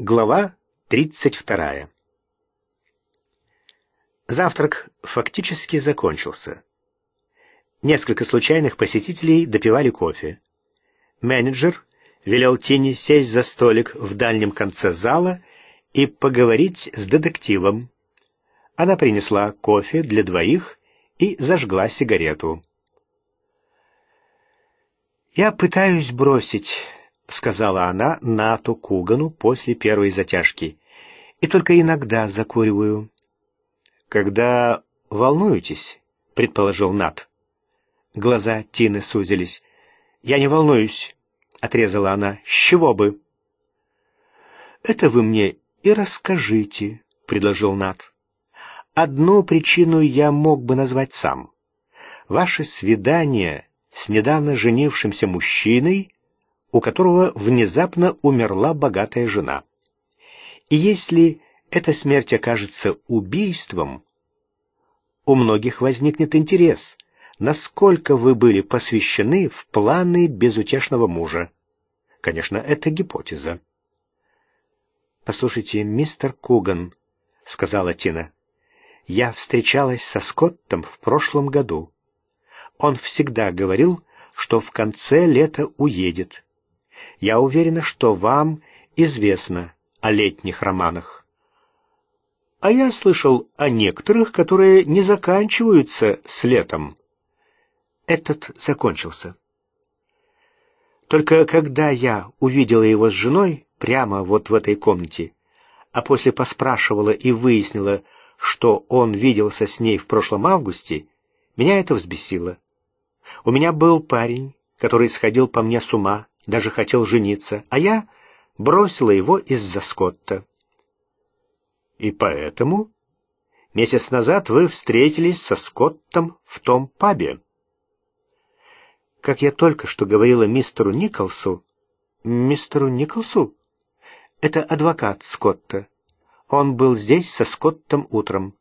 Глава 32. Завтрак фактически закончился. Несколько случайных посетителей допивали кофе. Менеджер велел Тине сесть за столик в дальнем конце зала и поговорить с детективом. Она принесла кофе для двоих и зажгла сигарету. «Я пытаюсь бросить», — сказала она Нату Кугану после первой затяжки. «И только иногда закуриваю». «Когда волнуетесь?» — предположил Нат. Глаза Тины сузились. «Я не волнуюсь», — отрезала она. «С чего бы?» «Это вы мне и расскажите», — предложил Нат. «Одну причину я мог бы назвать сам. Ваше свидание с недавно женившимся мужчиной — у которого внезапно умерла богатая жена. И если эта смерть окажется убийством, у многих возникнет интерес, насколько вы были посвящены в планы безутешного мужа. Конечно, это гипотеза. «Послушайте, мистер Куган», — сказала Тина, — «я встречалась со Скоттом в прошлом году. Он всегда говорил, что в конце лета уедет. Я уверена, что вам известно о летних романах. А я слышал о некоторых, которые не заканчиваются с летом. Этот закончился. Только когда я увидела его с женой, прямо вот в этой комнате, а после поспрашивала и выяснила, что он виделся с ней в прошлом августе, меня это взбесило. У меня был парень, который сходил по мне с ума, даже хотел жениться, а я бросила его из-за Скотта. И поэтому месяц назад вы встретились со Скоттом в том пабе. Как я только что говорила мистеру Николсу... Мистеру Николсу? Это адвокат Скотта. Он был здесь со Скоттом утром.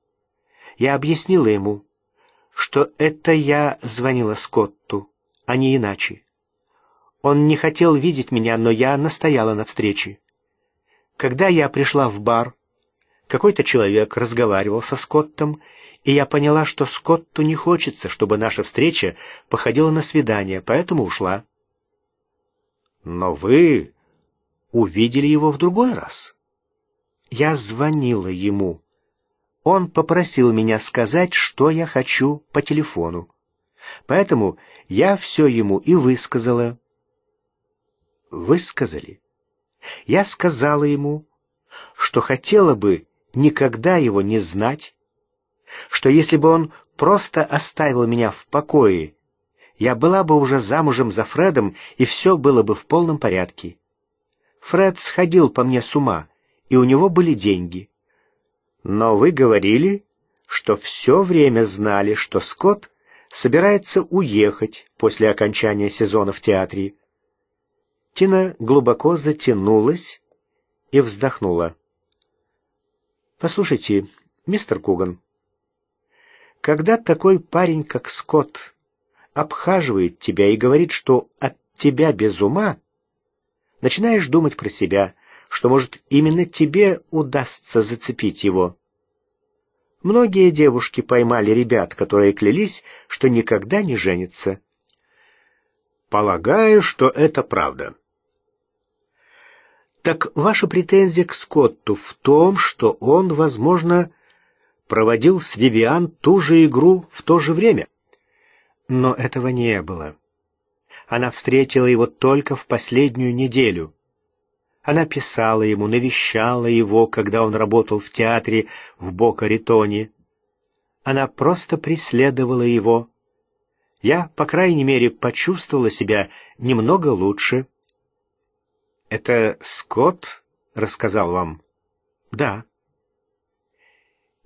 Я объяснила ему, что это я звонила Скотту, а не иначе. Он не хотел видеть меня, но я настояла на встрече. Когда я пришла в бар, какой-то человек разговаривал со Скоттом, и я поняла, что Скотту не хочется, чтобы наша встреча походила на свидание, поэтому ушла. Но вы увидели его в другой раз. Я звонила ему. Он попросил меня сказать, что я хочу по телефону. Поэтому я все ему и высказала высказали. Я сказала ему, что хотела бы никогда его не знать, что если бы он просто оставил меня в покое, я была бы уже замужем за Фредом, и все было бы в полном порядке. Фред сходил по мне с ума, и у него были деньги. Но вы говорили, что все время знали, что Скотт собирается уехать после окончания сезона в театре. Тина глубоко затянулась и вздохнула. «Послушайте, мистер Куган, когда такой парень, как Скотт, обхаживает тебя и говорит, что от тебя без ума, начинаешь думать про себя, что, может, именно тебе удастся зацепить его. Многие девушки поймали ребят, которые клялись, что никогда не женятся. Полагаю, что это правда. Так ваша претензия к Скотту в том, что он, возможно, проводил с Вивиан ту же игру в то же время. Но этого не было. Она встретила его только в последнюю неделю. Она писала ему, навещала его, когда он работал в театре в Бока-Ритоне. Она просто преследовала его. Я, по крайней мере, почувствовала себя немного лучше. «Это Скотт рассказал вам?» «Да».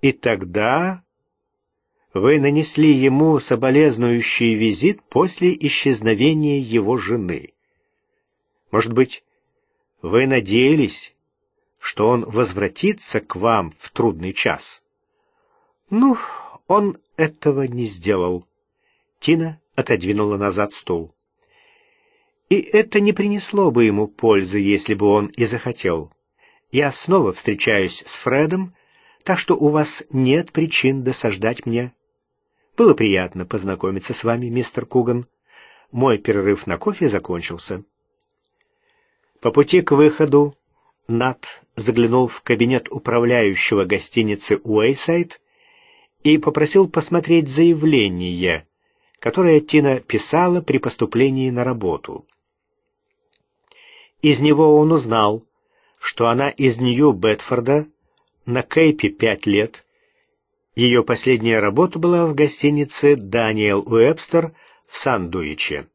«И тогда вы нанесли ему соболезнующий визит после исчезновения его жены. Может быть, вы надеялись, что он возвратится к вам в трудный час?» «Ну, он этого не сделал». Тина отодвинула назад стул. И это не принесло бы ему пользы, если бы он и захотел. Я снова встречаюсь с Фредом, так что у вас нет причин досаждать мне. Было приятно познакомиться с вами, мистер Куган. Мой перерыв на кофе закончился. По пути к выходу Нат заглянул в кабинет управляющего гостиницы Уэйсайд и попросил посмотреть заявление, которое Тина писала при поступлении на работу. Из него он узнал, что она из Нью-Бетфорда, на Кейпе пять лет. Ее последняя работа была в гостинице «Даниэл Уэбстер» в Сандуиче.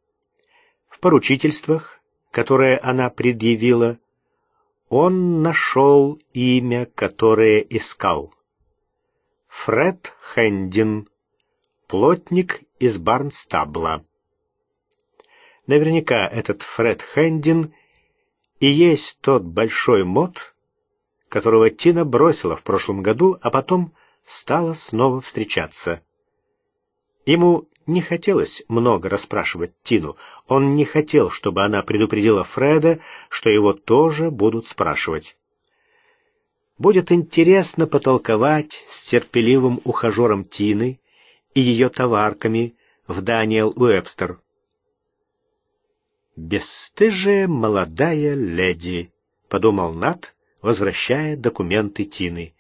В поручительствах, которые она предъявила, он нашел имя, которое искал. Фред Хендин, плотник из Барнстабла. Наверняка этот Фред Хендин — и есть тот большой мод, которого Тина бросила в прошлом году, а потом стала снова встречаться. Ему не хотелось много расспрашивать Тину. Он не хотел, чтобы она предупредила Фреда, что его тоже будут спрашивать. Будет интересно потолковать с терпеливым ухажером Тины и ее товарками в Даниэл Уэбстер. «Бесстыжая молодая леди», — подумал Нат, возвращая документы Тины.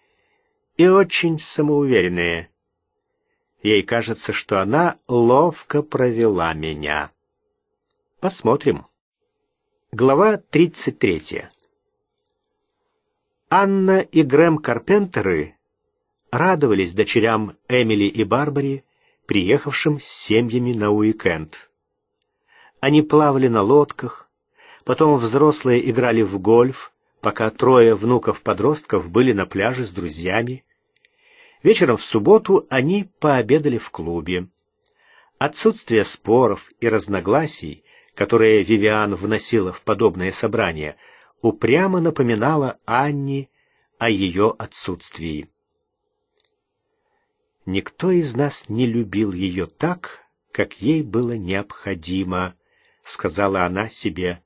«И очень самоуверенная. Ей кажется, что она ловко провела меня. Посмотрим». Глава 33. Анна и Грэм Карпентеры радовались дочерям Эмили и Барбари, приехавшим с семьями на уикенд. Они плавали на лодках, потом взрослые играли в гольф, пока трое внуков-подростков были на пляже с друзьями. Вечером в субботу они пообедали в клубе. Отсутствие споров и разногласий, которые Вивиан вносила в подобное собрание, упрямо напоминало Анне о ее отсутствии. Никто из нас не любил ее так, как ей было необходимо, сказала она себе.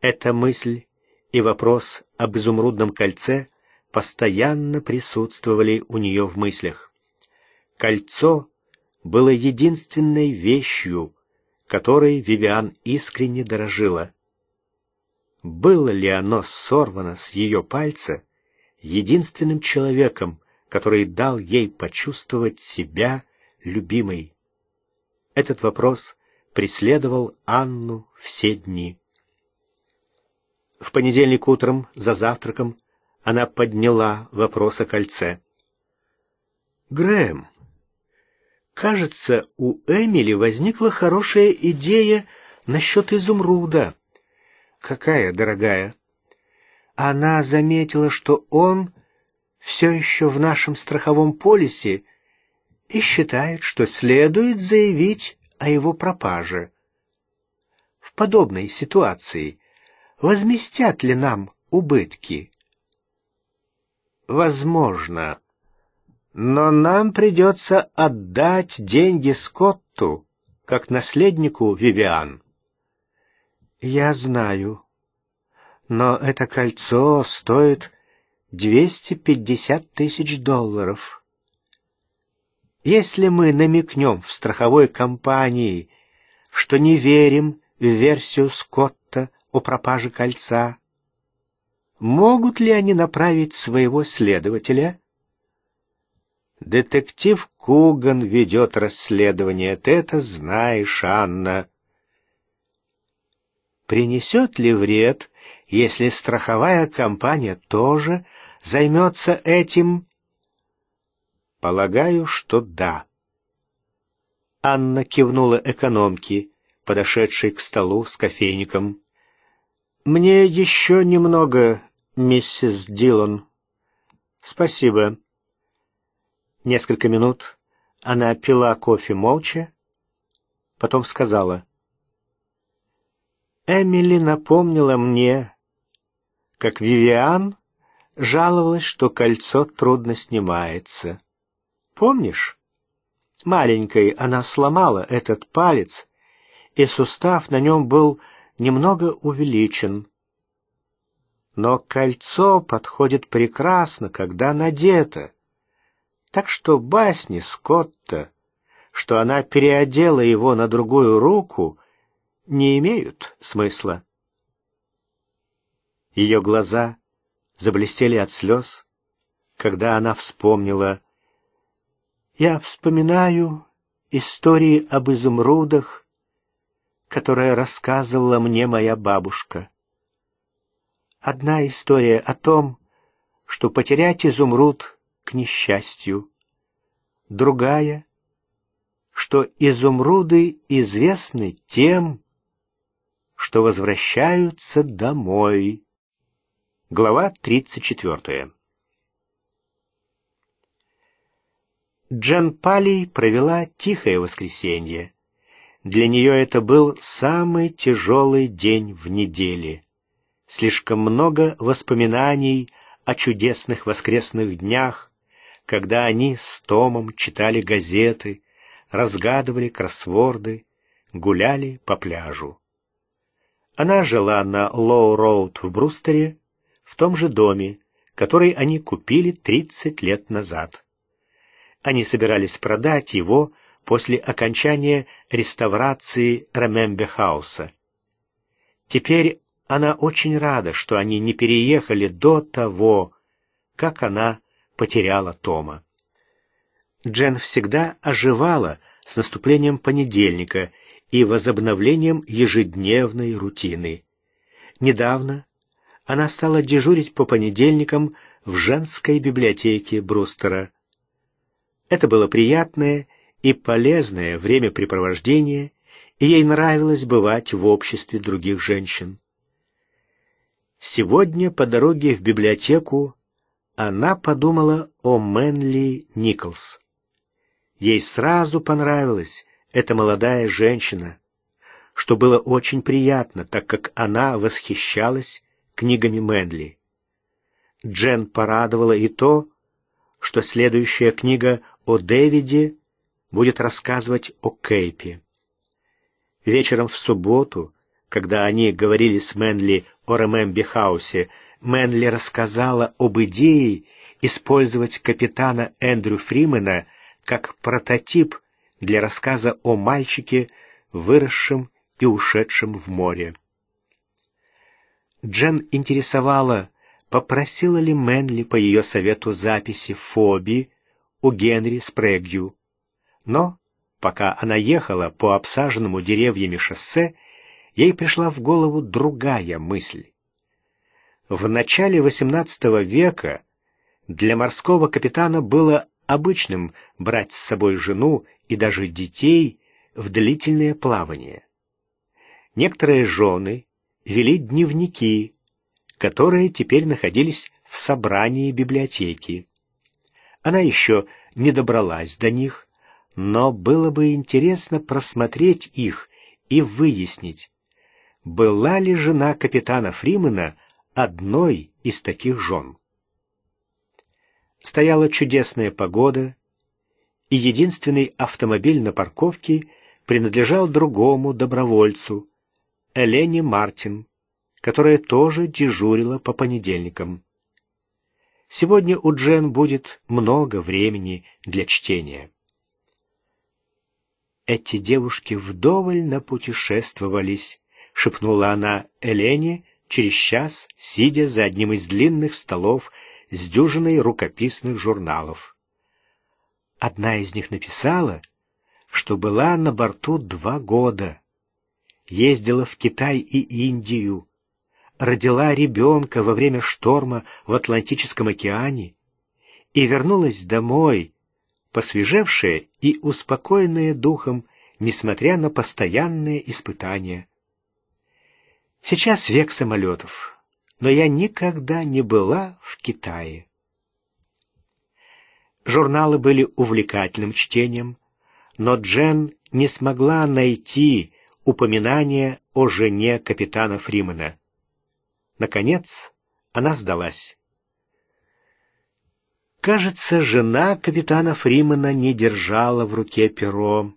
Эта мысль и вопрос об изумрудном кольце постоянно присутствовали у нее в мыслях. Кольцо было единственной вещью, которой Вивиан искренне дорожила. Было ли оно сорвано с ее пальца единственным человеком, который дал ей почувствовать себя любимой? Этот вопрос преследовал Анну все дни. В понедельник утром за завтраком она подняла вопрос о кольце. «Грэм, кажется, у Эмили возникла хорошая идея насчет изумруда». «Какая, дорогая?» Она заметила, что он все еще в нашем страховом полисе и считает, что следует заявить о его пропаже. В подобной ситуации возместят ли нам убытки? Возможно. Но нам придется отдать деньги Скотту, как наследнику Вивиан. Я знаю. Но это кольцо стоит 250 тысяч долларов. Если мы намекнем в страховой компании, что не верим в версию Скотта о пропаже кольца, могут ли они направить своего следователя? Детектив Куган ведет расследование, ты это знаешь, Анна. Принесет ли вред, если страховая компания тоже займется этим Полагаю, что да. Анна кивнула экономке, подошедшей к столу с кофейником. «Мне еще немного, миссис Дилон». «Спасибо». Несколько минут она пила кофе молча, потом сказала. «Эмили напомнила мне, как Вивиан жаловалась, что кольцо трудно снимается». Помнишь? Маленькой она сломала этот палец, и сустав на нем был немного увеличен. Но кольцо подходит прекрасно, когда надето. Так что басни Скотта, что она переодела его на другую руку, не имеют смысла. Ее глаза заблестели от слез, когда она вспомнила я вспоминаю истории об изумрудах, которые рассказывала мне моя бабушка. Одна история о том, что потерять изумруд к несчастью. Другая, что изумруды известны тем, что возвращаются домой. Глава тридцать четвертая. Джен Палей провела тихое воскресенье. Для нее это был самый тяжелый день в неделе. Слишком много воспоминаний о чудесных воскресных днях, когда они с Томом читали газеты, разгадывали кроссворды, гуляли по пляжу. Она жила на Лоу-Роуд в Брустере, в том же доме, который они купили 30 лет назад. Они собирались продать его после окончания реставрации ремембе Теперь она очень рада, что они не переехали до того, как она потеряла Тома. Джен всегда оживала с наступлением понедельника и возобновлением ежедневной рутины. Недавно она стала дежурить по понедельникам в женской библиотеке Брустера. Это было приятное и полезное времяпрепровождение, и ей нравилось бывать в обществе других женщин. Сегодня по дороге в библиотеку она подумала о Мэнли Николс. Ей сразу понравилась эта молодая женщина, что было очень приятно, так как она восхищалась книгами Мэнли. Джен порадовала и то, что следующая книга о Дэвиде будет рассказывать о Кейпе. Вечером в субботу, когда они говорили с Мэнли о Ремемби Хаусе, Мэнли рассказала об идее использовать капитана Эндрю Фримена как прототип для рассказа о мальчике, выросшем и ушедшем в море. Джен интересовала, попросила ли Мэнли по ее совету записи Фоби у Генри Спрэгью. Но, пока она ехала по обсаженному деревьями шоссе, ей пришла в голову другая мысль. В начале XVIII века для морского капитана было обычным брать с собой жену и даже детей в длительное плавание. Некоторые жены вели дневники, которые теперь находились в собрании библиотеки. Она еще не добралась до них, но было бы интересно просмотреть их и выяснить, была ли жена капитана Фримена одной из таких жен. Стояла чудесная погода, и единственный автомобиль на парковке принадлежал другому добровольцу, Элене Мартин, которая тоже дежурила по понедельникам. Сегодня у Джен будет много времени для чтения. «Эти девушки вдоволь напутешествовались», — шепнула она Элене через час, сидя за одним из длинных столов с дюжиной рукописных журналов. Одна из них написала, что была на борту два года, ездила в Китай и Индию, родила ребенка во время шторма в Атлантическом океане и вернулась домой, посвежевшая и успокоенная духом, несмотря на постоянные испытания. Сейчас век самолетов, но я никогда не была в Китае. Журналы были увлекательным чтением, но Джен не смогла найти упоминания о жене капитана Фримена. Наконец, она сдалась. Кажется, жена капитана Фримена не держала в руке перо.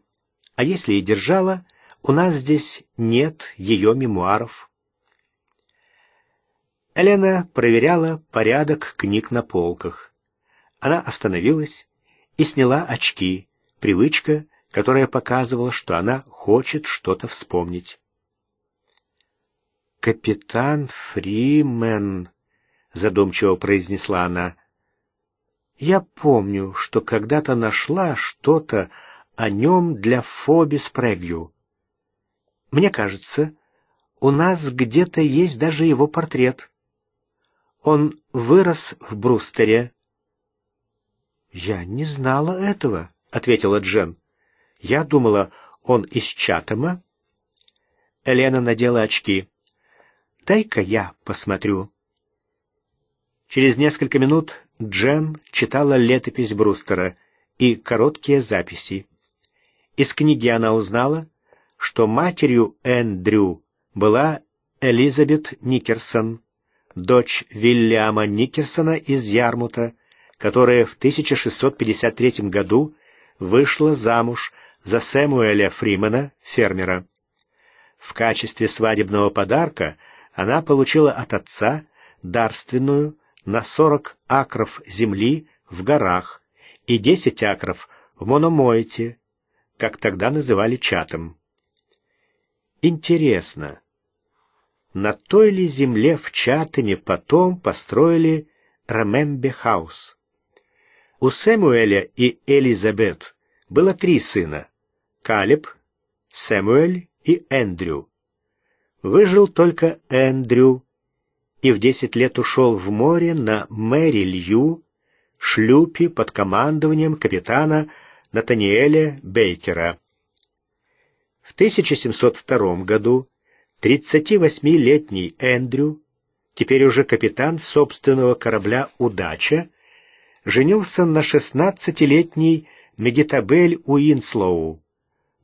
А если и держала, у нас здесь нет ее мемуаров. Элена проверяла порядок книг на полках. Она остановилась и сняла очки, привычка, которая показывала, что она хочет что-то вспомнить. «Капитан Фримен», — задумчиво произнесла она. «Я помню, что когда-то нашла что-то о нем для Фоби Спрэгью. Мне кажется, у нас где-то есть даже его портрет. Он вырос в Брустере». «Я не знала этого», — ответила Джен. «Я думала, он из Чатама». Элена надела очки. Дай-ка я посмотрю. Через несколько минут Джен читала летопись Брустера и короткие записи. Из книги она узнала, что матерью Эндрю была Элизабет Никерсон, дочь Вильяма Никерсона из Ярмута, которая в 1653 году вышла замуж за Сэмуэля Фримена, фермера. В качестве свадебного подарка – она получила от отца дарственную на 40 акров земли в горах и 10 акров в Мономоите, как тогда называли Чатом. Интересно, на той ли земле в Чатаме потом построили Ремембе-хаус? У Сэмуэля и Элизабет было три сына — Калеб, Сэмуэль и Эндрю. Выжил только Эндрю и в десять лет ушел в море на Мэри Лью, шлюпе под командованием капитана Натаниэля Бейкера. В 1702 году 38-летний Эндрю, теперь уже капитан собственного корабля «Удача», женился на 16-летней Мегитабель Уинслоу,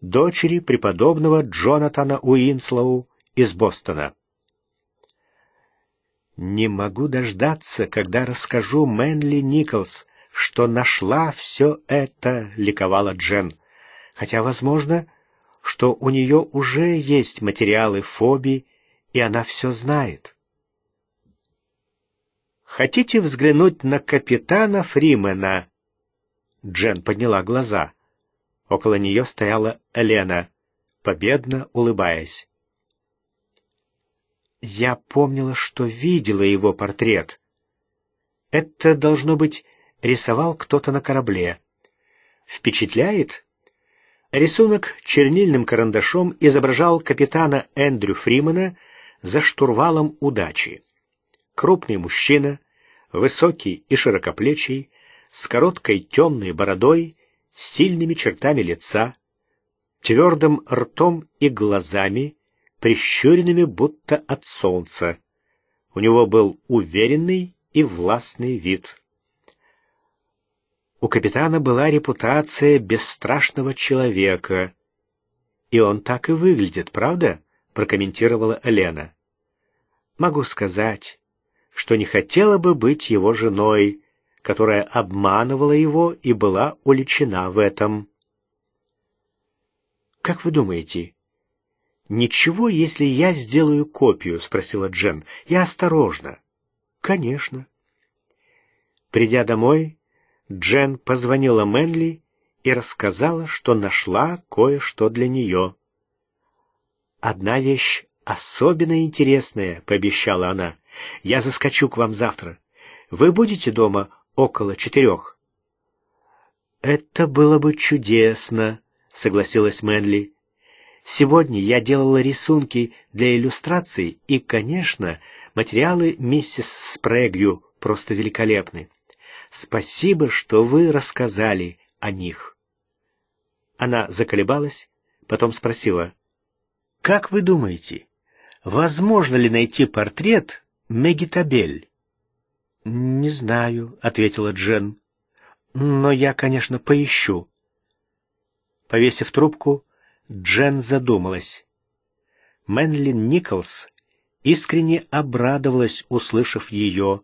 дочери преподобного Джонатана Уинслоу, из Бостона. «Не могу дождаться, когда расскажу Мэнли Николс, что нашла все это», — ликовала Джен. «Хотя, возможно, что у нее уже есть материалы фобии, и она все знает». «Хотите взглянуть на капитана Фримена?» Джен подняла глаза. Около нее стояла Лена, победно улыбаясь. Я помнила, что видела его портрет. Это, должно быть, рисовал кто-то на корабле. Впечатляет? Рисунок чернильным карандашом изображал капитана Эндрю Фримена за штурвалом удачи. Крупный мужчина, высокий и широкоплечий, с короткой темной бородой, сильными чертами лица, твердым ртом и глазами, прищуренными будто от солнца. У него был уверенный и властный вид. У капитана была репутация бесстрашного человека. «И он так и выглядит, правда?» — прокомментировала Елена. «Могу сказать, что не хотела бы быть его женой, которая обманывала его и была уличена в этом». «Как вы думаете, «Ничего, если я сделаю копию?» — спросила Джен. «Я осторожно». «Конечно». Придя домой, Джен позвонила Мэнли и рассказала, что нашла кое-что для нее. «Одна вещь особенно интересная», — пообещала она. «Я заскочу к вам завтра. Вы будете дома около четырех?» «Это было бы чудесно», — согласилась Мэнли. Сегодня я делала рисунки для иллюстраций, и, конечно, материалы миссис Спрэгью просто великолепны. Спасибо, что вы рассказали о них. Она заколебалась, потом спросила, «Как вы думаете, возможно ли найти портрет Мегитабель?» «Не знаю», — ответила Джен. «Но я, конечно, поищу». Повесив трубку, Джен задумалась. Мэнлин Николс искренне обрадовалась, услышав ее,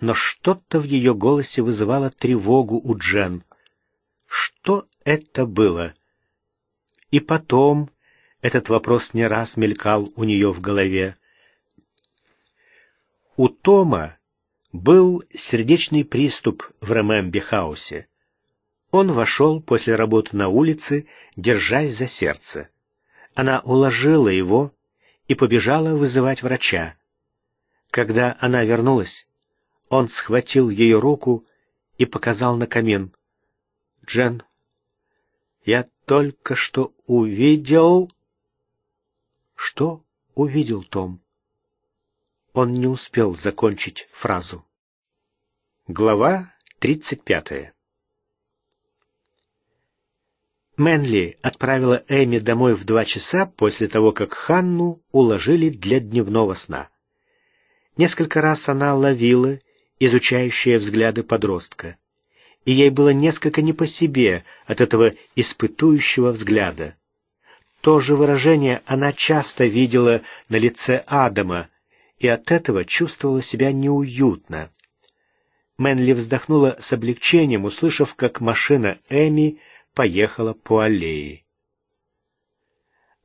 но что-то в ее голосе вызывало тревогу у Джен. Что это было? И потом этот вопрос не раз мелькал у нее в голове. У Тома был сердечный приступ в Ремембе-хаусе. Он вошел после работы на улице, держась за сердце. Она уложила его и побежала вызывать врача. Когда она вернулась, он схватил ее руку и показал на камин. «Джен, я только что увидел...» «Что увидел Том?» Он не успел закончить фразу. Глава тридцать пятая Мэнли отправила Эми домой в два часа после того, как Ханну уложили для дневного сна. Несколько раз она ловила изучающие взгляды подростка, и ей было несколько не по себе от этого испытующего взгляда. То же выражение она часто видела на лице Адама, и от этого чувствовала себя неуютно. Мэнли вздохнула с облегчением, услышав, как машина Эми — поехала по аллее.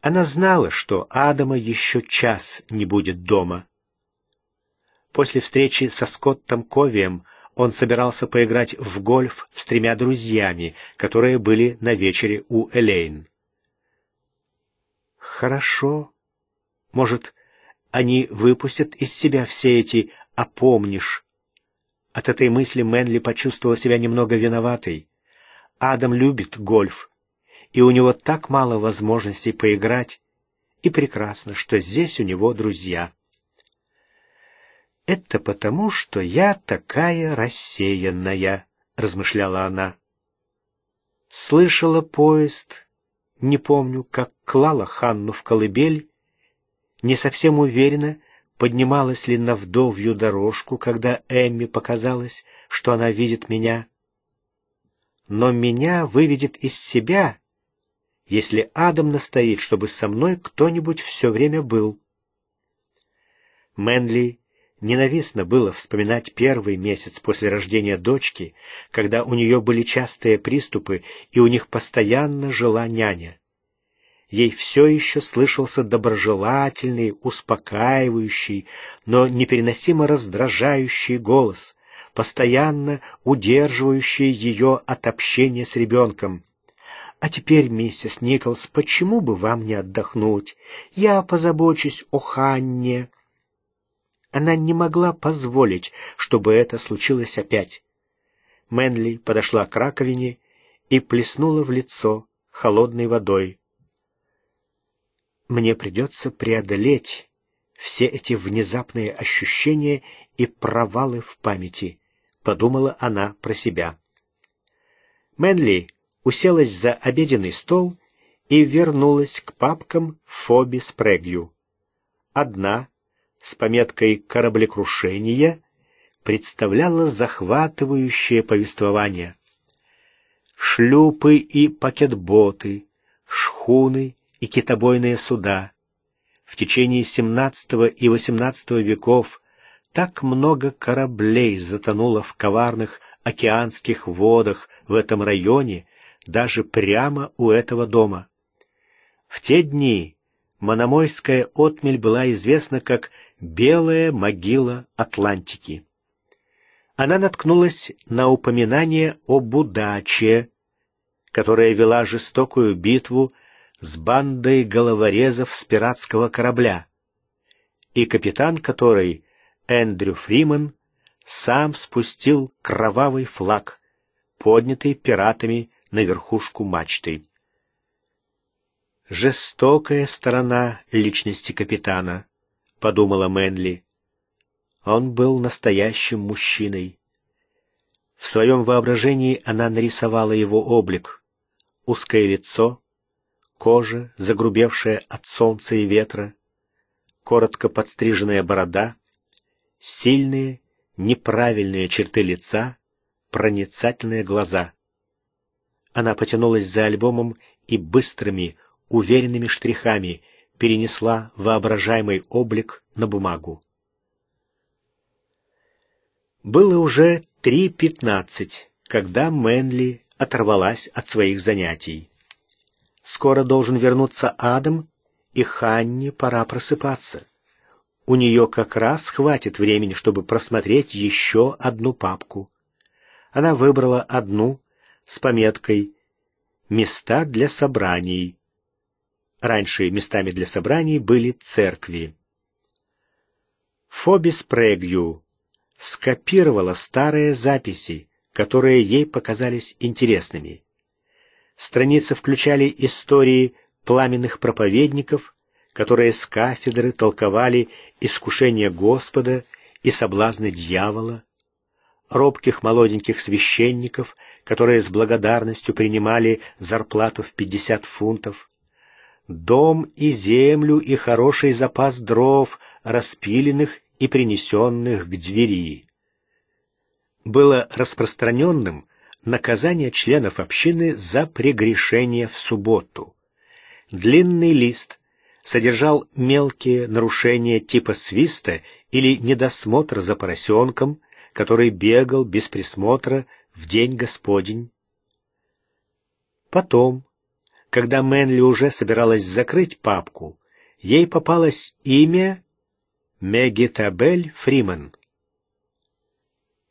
Она знала, что Адама еще час не будет дома. После встречи со Скоттом Ковием он собирался поиграть в гольф с тремя друзьями, которые были на вечере у Элейн. «Хорошо. Может, они выпустят из себя все эти «опомнишь». От этой мысли Мэнли почувствовала себя немного виноватой. Адам любит гольф, и у него так мало возможностей поиграть, и прекрасно, что здесь у него друзья. «Это потому, что я такая рассеянная», — размышляла она. Слышала поезд, не помню, как клала Ханну в колыбель, не совсем уверена, поднималась ли на вдовью дорожку, когда Эмми показалось, что она видит меня но меня выведет из себя, если Адам настоит, чтобы со мной кто-нибудь все время был. Мэнли ненавистно было вспоминать первый месяц после рождения дочки, когда у нее были частые приступы и у них постоянно жила няня. Ей все еще слышался доброжелательный, успокаивающий, но непереносимо раздражающий голос постоянно удерживающее ее от общения с ребенком. «А теперь, миссис Николс, почему бы вам не отдохнуть? Я позабочусь о Ханне». Она не могла позволить, чтобы это случилось опять. Мэнли подошла к раковине и плеснула в лицо холодной водой. «Мне придется преодолеть все эти внезапные ощущения и провалы в памяти подумала она про себя. Мэнли уселась за обеденный стол и вернулась к папкам Фоби Спрегью. Одна, с пометкой «Кораблекрушение», представляла захватывающее повествование. Шлюпы и пакетботы, шхуны и китобойные суда. В течение XVII и XVIII веков так много кораблей затонуло в коварных океанских водах в этом районе, даже прямо у этого дома. В те дни Мономойская отмель была известна как «белая могила Атлантики». Она наткнулась на упоминание об удаче, которая вела жестокую битву с бандой головорезов с пиратского корабля, и капитан которой — Эндрю Фриман сам спустил кровавый флаг, поднятый пиратами на верхушку мачты. «Жестокая сторона личности капитана», — подумала Мэнли. Он был настоящим мужчиной. В своем воображении она нарисовала его облик. Узкое лицо, кожа, загрубевшая от солнца и ветра, коротко подстриженная борода, сильные, неправильные черты лица, проницательные глаза. Она потянулась за альбомом и быстрыми, уверенными штрихами перенесла воображаемый облик на бумагу. Было уже 3.15, когда Мэнли оторвалась от своих занятий. Скоро должен вернуться Адам, и Ханне пора просыпаться у нее как раз хватит времени, чтобы просмотреть еще одну папку. Она выбрала одну с пометкой «Места для собраний». Раньше местами для собраний были церкви. Фобис Прегью скопировала старые записи, которые ей показались интересными. Страницы включали истории пламенных проповедников, которые с кафедры толковали искушения Господа и соблазны дьявола, робких молоденьких священников, которые с благодарностью принимали зарплату в пятьдесят фунтов, дом и землю и хороший запас дров, распиленных и принесенных к двери. Было распространенным наказание членов общины за прегрешение в субботу. Длинный лист содержал мелкие нарушения типа свиста или недосмотр за поросенком, который бегал без присмотра в день Господень. Потом, когда Мэнли уже собиралась закрыть папку, ей попалось имя Мегитабель Фриман.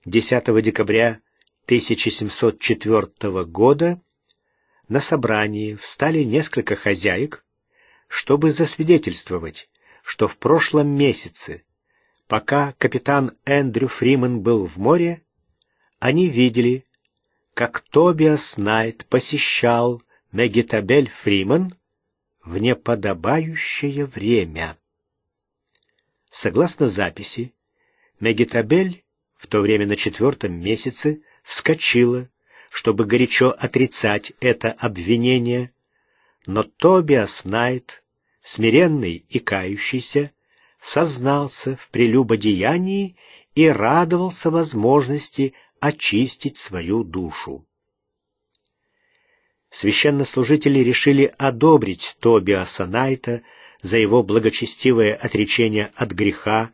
10 декабря 1704 года на собрании встали несколько хозяек, чтобы засвидетельствовать, что в прошлом месяце, пока капитан Эндрю Фриман был в море, они видели, как Тобиас Найт посещал Мегитабель Фриман в неподобающее время. Согласно записи, Мегитабель в то время на четвертом месяце вскочила, чтобы горячо отрицать это обвинение, но Тобиас Найт, смиренный и кающийся, сознался в прелюбодеянии и радовался возможности очистить свою душу. Священнослужители решили одобрить Тобиаса Найта за его благочестивое отречение от греха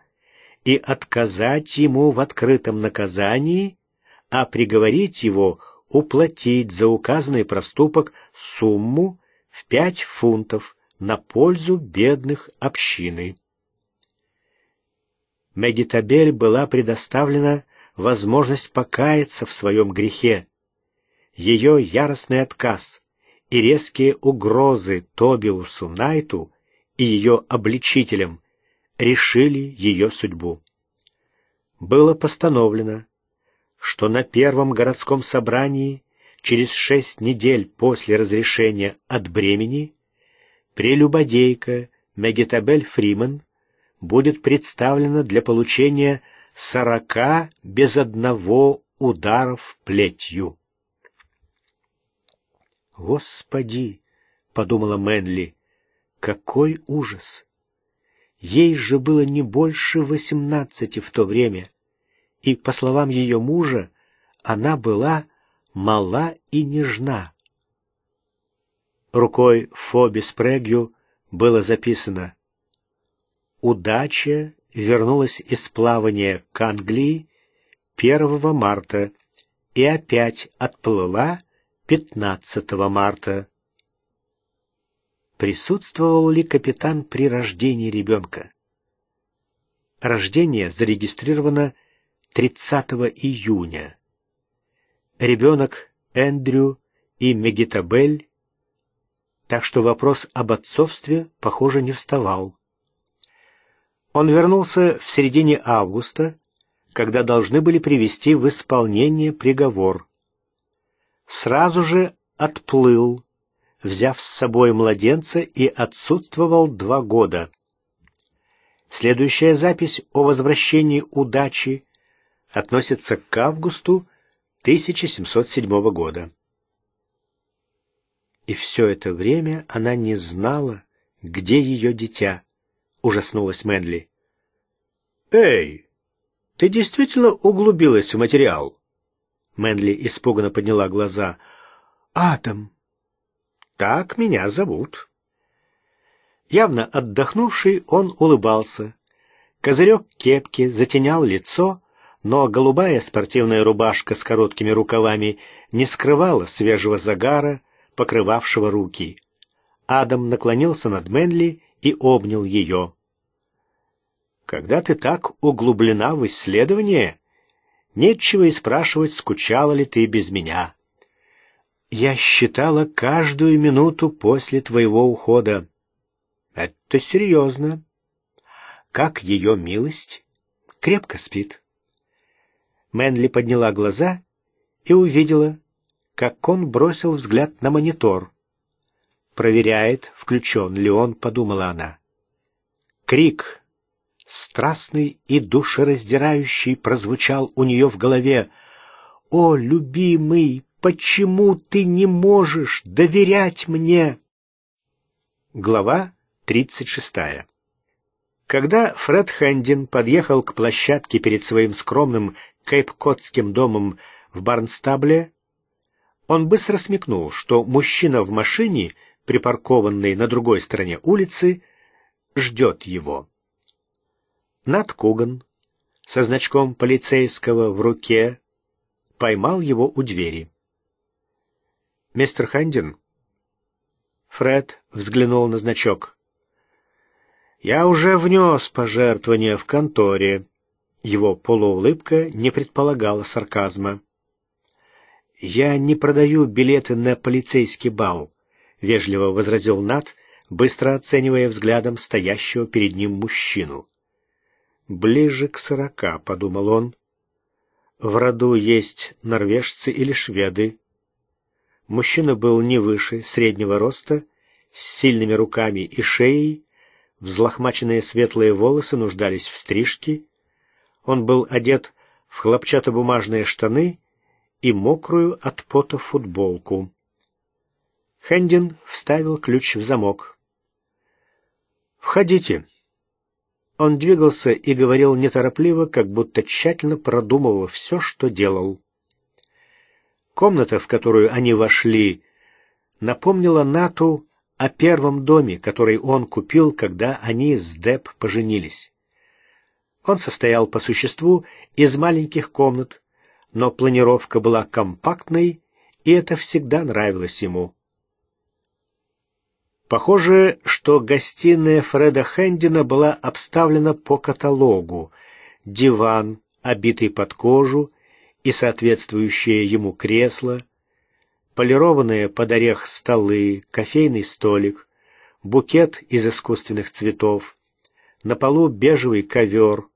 и отказать ему в открытом наказании, а приговорить его уплатить за указанный проступок сумму, в пять фунтов на пользу бедных общины. Мегитабель была предоставлена возможность покаяться в своем грехе. Ее яростный отказ и резкие угрозы Тобиусу Найту и ее обличителям решили ее судьбу. Было постановлено, что на первом городском собрании через шесть недель после разрешения от бремени, прелюбодейка Мегетабель Фриман будет представлена для получения сорока без одного ударов плетью. «Господи!» — подумала Мэнли. «Какой ужас!» Ей же было не больше восемнадцати в то время, и, по словам ее мужа, она была мала и нежна. Рукой Фоби Спрегью было записано «Удача вернулась из плавания к Англии 1 марта и опять отплыла 15 марта». Присутствовал ли капитан при рождении ребенка? Рождение зарегистрировано 30 июня ребенок Эндрю и Мегитабель, так что вопрос об отцовстве, похоже, не вставал. Он вернулся в середине августа, когда должны были привести в исполнение приговор. Сразу же отплыл, взяв с собой младенца и отсутствовал два года. Следующая запись о возвращении удачи относится к августу 1707 года. И все это время она не знала, где ее дитя, ужаснулась Мэнли. «Эй, ты действительно углубилась в материал?» Мэнли испуганно подняла глаза. «Атом!» «Так меня зовут». Явно отдохнувший, он улыбался. Козырек кепки затенял лицо, но голубая спортивная рубашка с короткими рукавами не скрывала свежего загара, покрывавшего руки. Адам наклонился над Мэнли и обнял ее. «Когда ты так углублена в исследование, нечего и спрашивать, скучала ли ты без меня. Я считала каждую минуту после твоего ухода. Это серьезно. Как ее милость крепко спит». Мэнли подняла глаза и увидела, как он бросил взгляд на монитор. «Проверяет, включен ли он», — подумала она. Крик, страстный и душераздирающий, прозвучал у нее в голове. «О, любимый, почему ты не можешь доверять мне?» Глава тридцать шестая. Когда Фред Хэндин подъехал к площадке перед своим скромным Кейп-Котским домом в Барнстабле, он быстро смекнул, что мужчина в машине, припаркованной на другой стороне улицы, ждет его. Над Куган со значком полицейского в руке поймал его у двери. «Мистер Хандин?» Фред взглянул на значок. «Я уже внес пожертвование в конторе», его полуулыбка не предполагала сарказма. «Я не продаю билеты на полицейский бал», — вежливо возразил Нат, быстро оценивая взглядом стоящего перед ним мужчину. «Ближе к сорока», — подумал он. «В роду есть норвежцы или шведы». Мужчина был не выше среднего роста, с сильными руками и шеей, взлохмаченные светлые волосы нуждались в стрижке, он был одет в хлопчатобумажные штаны и мокрую от пота футболку. Хендин вставил ключ в замок. «Входите». Он двигался и говорил неторопливо, как будто тщательно продумывал все, что делал. Комната, в которую они вошли, напомнила Нату о первом доме, который он купил, когда они с Деп поженились. Он состоял по существу из маленьких комнат, но планировка была компактной, и это всегда нравилось ему. Похоже, что гостиная Фреда Хендина была обставлена по каталогу. Диван, обитый под кожу, и соответствующее ему кресло, полированные под орех столы, кофейный столик, букет из искусственных цветов, на полу бежевый ковер,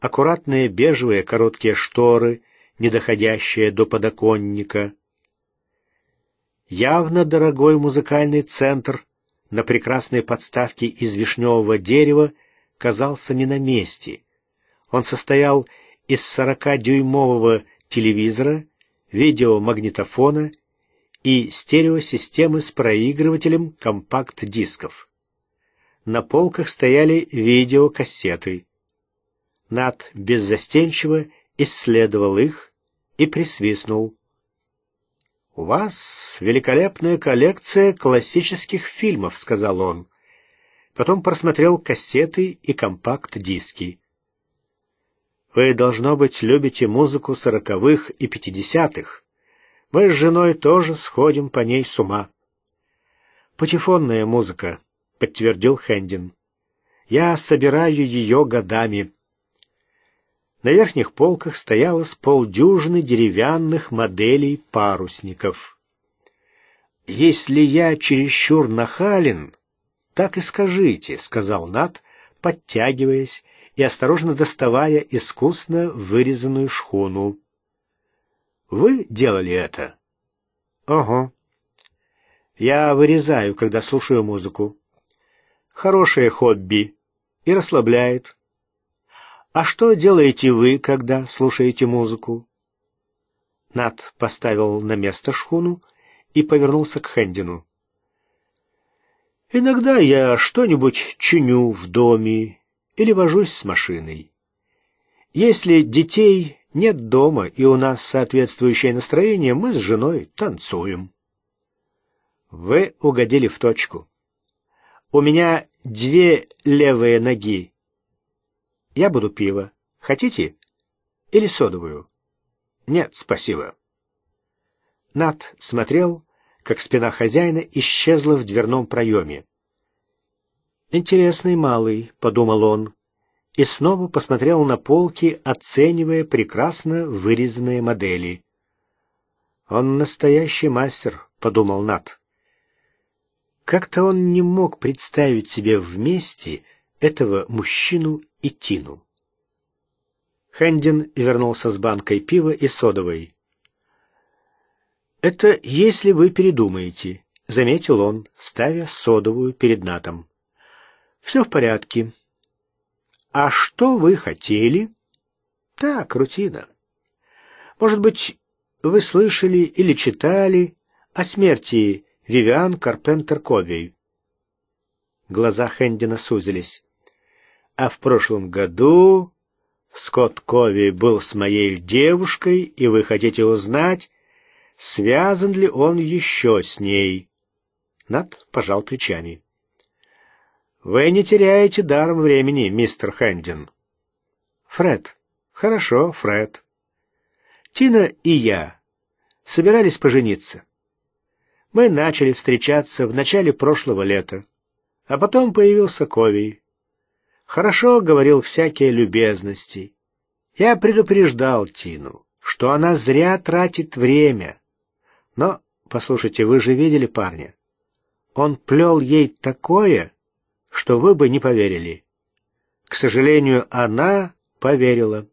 аккуратные бежевые короткие шторы, не доходящие до подоконника. Явно дорогой музыкальный центр на прекрасной подставке из вишневого дерева казался не на месте. Он состоял из 40-дюймового телевизора, видеомагнитофона и стереосистемы с проигрывателем компакт-дисков. На полках стояли видеокассеты. Над беззастенчиво исследовал их и присвистнул. «У вас великолепная коллекция классических фильмов», — сказал он. Потом просмотрел кассеты и компакт-диски. «Вы, должно быть, любите музыку сороковых и пятидесятых. Мы с женой тоже сходим по ней с ума». «Патефонная музыка», — подтвердил Хендин. «Я собираю ее годами». На верхних полках стояло с полдюжины деревянных моделей парусников. «Если я чересчур нахален, так и скажите», — сказал Нат, подтягиваясь и осторожно доставая искусно вырезанную шхуну. «Вы делали это?» «Ага. Я вырезаю, когда слушаю музыку. Хорошее хобби и расслабляет». «А что делаете вы, когда слушаете музыку?» Над поставил на место шхуну и повернулся к Хендину. «Иногда я что-нибудь чиню в доме или вожусь с машиной. Если детей нет дома и у нас соответствующее настроение, мы с женой танцуем». «Вы угодили в точку. У меня две левые ноги, я буду пиво. Хотите? Или содовую? Нет, спасибо. Нат смотрел, как спина хозяина исчезла в дверном проеме. «Интересный малый», — подумал он, и снова посмотрел на полки, оценивая прекрасно вырезанные модели. «Он настоящий мастер», — подумал Нат. Как-то он не мог представить себе вместе этого мужчину и Тину. Хендин вернулся с банкой пива и содовой. «Это если вы передумаете», — заметил он, ставя содовую перед Натом. «Все в порядке». «А что вы хотели?» «Так, рутина. Может быть, вы слышали или читали о смерти Вивиан Карпентер-Кобей?» Глаза Хендина сузились а в прошлом году Скотт Кови был с моей девушкой, и вы хотите узнать, связан ли он еще с ней?» Над пожал плечами. «Вы не теряете даром времени, мистер Хэндин». «Фред. Хорошо, Фред. Тина и я собирались пожениться. Мы начали встречаться в начале прошлого лета, а потом появился Ковий хорошо говорил всякие любезности. Я предупреждал Тину, что она зря тратит время. Но, послушайте, вы же видели парня. Он плел ей такое, что вы бы не поверили. К сожалению, она поверила.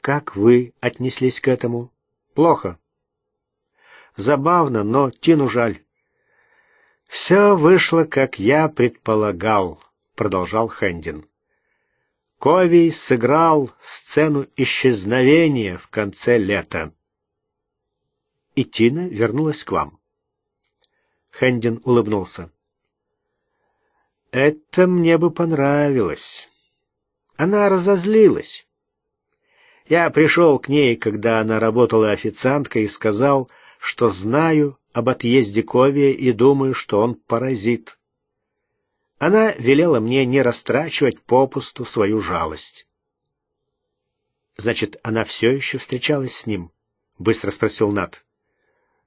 Как вы отнеслись к этому? Плохо. Забавно, но Тину жаль. Все вышло, как я предполагал продолжал Хэндин. Ковий сыграл сцену исчезновения в конце лета. И Тина вернулась к вам. Хэндин улыбнулся. Это мне бы понравилось. Она разозлилась. Я пришел к ней, когда она работала официанткой, и сказал, что знаю об отъезде Ковия и думаю, что он паразит. Она велела мне не растрачивать попусту свою жалость. «Значит, она все еще встречалась с ним?» — быстро спросил Нат.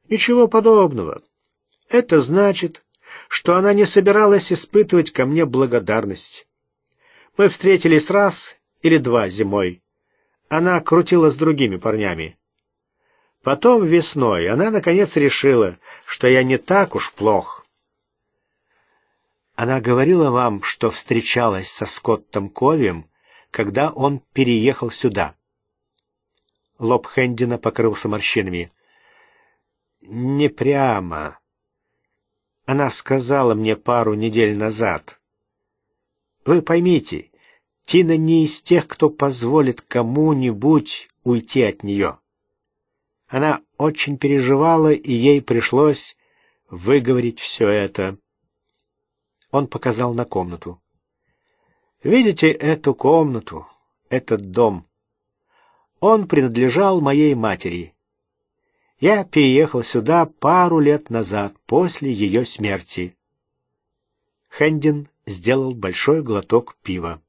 «Ничего подобного. Это значит, что она не собиралась испытывать ко мне благодарность. Мы встретились раз или два зимой. Она крутила с другими парнями. Потом весной она, наконец, решила, что я не так уж плох. Она говорила вам, что встречалась со Скоттом Ковием, когда он переехал сюда. Лоб Хендина покрылся морщинами. «Не прямо. Она сказала мне пару недель назад. Вы поймите, Тина не из тех, кто позволит кому-нибудь уйти от нее. Она очень переживала, и ей пришлось выговорить все это. Он показал на комнату. «Видите эту комнату, этот дом? Он принадлежал моей матери. Я переехал сюда пару лет назад, после ее смерти». Хендин сделал большой глоток пива.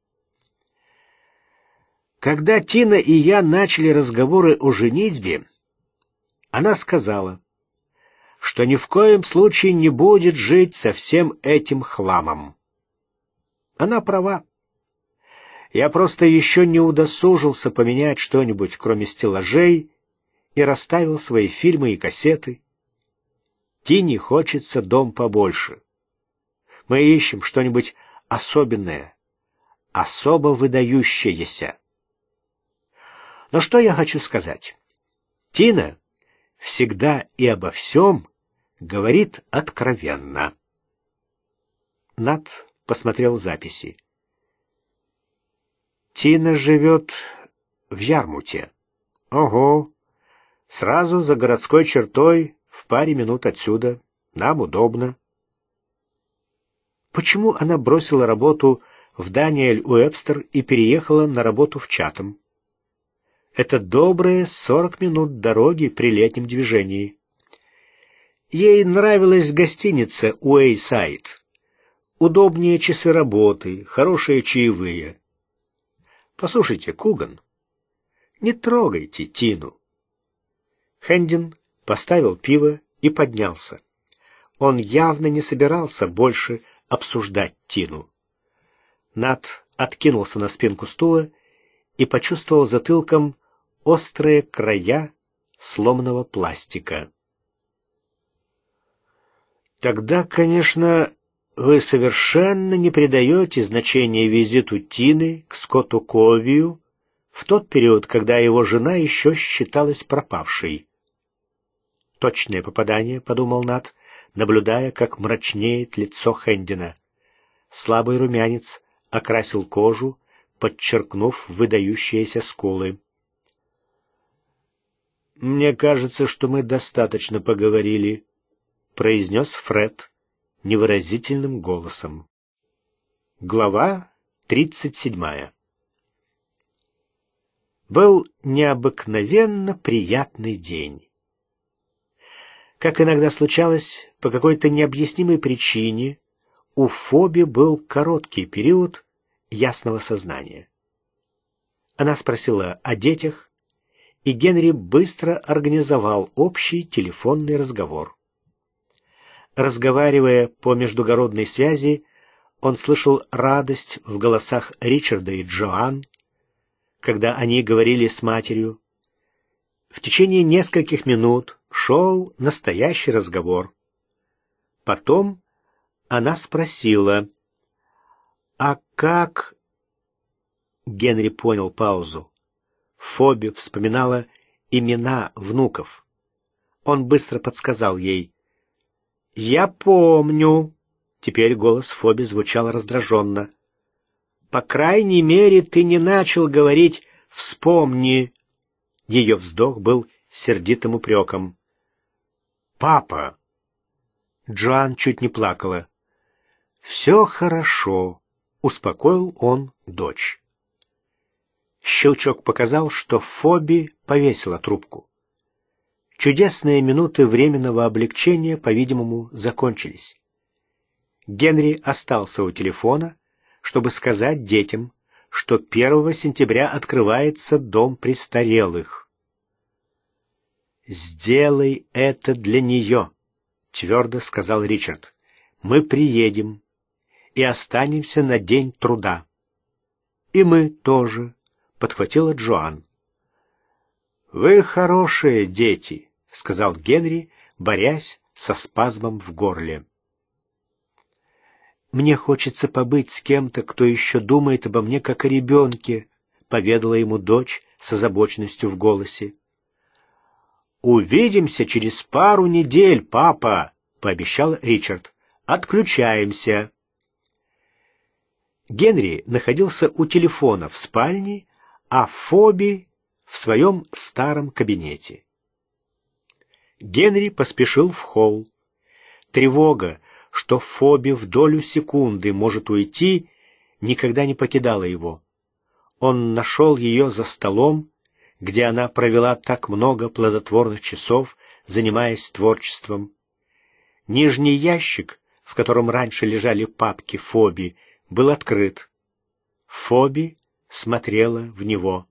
Когда Тина и я начали разговоры о женитьбе, она сказала, что ни в коем случае не будет жить со всем этим хламом. Она права. Я просто еще не удосужился поменять что-нибудь, кроме стеллажей, и расставил свои фильмы и кассеты. Тине хочется дом побольше. Мы ищем что-нибудь особенное, особо выдающееся. Но что я хочу сказать? Тина всегда и обо всем говорит откровенно. Над посмотрел записи. Тина живет в Ярмуте. Ого! Сразу за городской чертой, в паре минут отсюда. Нам удобно. Почему она бросила работу в Даниэль Уэбстер и переехала на работу в Чатам? Это добрые сорок минут дороги при летнем движении. Ей нравилась гостиница «Уэйсайд». Удобнее часы работы, хорошие чаевые. «Послушайте, Куган, не трогайте Тину». Хендин поставил пиво и поднялся. Он явно не собирался больше обсуждать Тину. Над откинулся на спинку стула и почувствовал затылком острые края сломанного пластика. Тогда, конечно, вы совершенно не придаете значения визиту Тины к Скотту Ковию в тот период, когда его жена еще считалась пропавшей. Точное попадание, — подумал Нат, наблюдая, как мрачнеет лицо Хендина. Слабый румянец окрасил кожу, подчеркнув выдающиеся скулы. «Мне кажется, что мы достаточно поговорили», — произнес Фред невыразительным голосом. Глава тридцать седьмая Был необыкновенно приятный день. Как иногда случалось, по какой-то необъяснимой причине у Фоби был короткий период ясного сознания. Она спросила о детях, и Генри быстро организовал общий телефонный разговор. Разговаривая по междугородной связи, он слышал радость в голосах Ричарда и Джоан, когда они говорили с матерью. В течение нескольких минут шел настоящий разговор. Потом она спросила, «А как...» Генри понял паузу. Фоби вспоминала имена внуков. Он быстро подсказал ей, «Я помню». Теперь голос Фоби звучал раздраженно. «По крайней мере, ты не начал говорить «вспомни». Ее вздох был сердитым упреком. «Папа!» Джоан чуть не плакала. «Все хорошо», — успокоил он дочь. Щелчок показал, что Фоби повесила трубку. Чудесные минуты временного облегчения, по-видимому, закончились. Генри остался у телефона, чтобы сказать детям, что 1 сентября открывается дом престарелых. «Сделай это для нее», — твердо сказал Ричард. «Мы приедем и останемся на день труда». «И мы тоже», — подхватила Джоан. «Вы хорошие дети», — сказал Генри, борясь со спазмом в горле. «Мне хочется побыть с кем-то, кто еще думает обо мне как о ребенке», — поведала ему дочь с озабоченностью в голосе. «Увидимся через пару недель, папа», — пообещал Ричард. «Отключаемся». Генри находился у телефона в спальне, а Фоби в своем старом кабинете. Генри поспешил в холл. Тревога, что Фоби в долю секунды может уйти, никогда не покидала его. Он нашел ее за столом, где она провела так много плодотворных часов, занимаясь творчеством. Нижний ящик, в котором раньше лежали папки Фоби, был открыт. Фоби смотрела в него.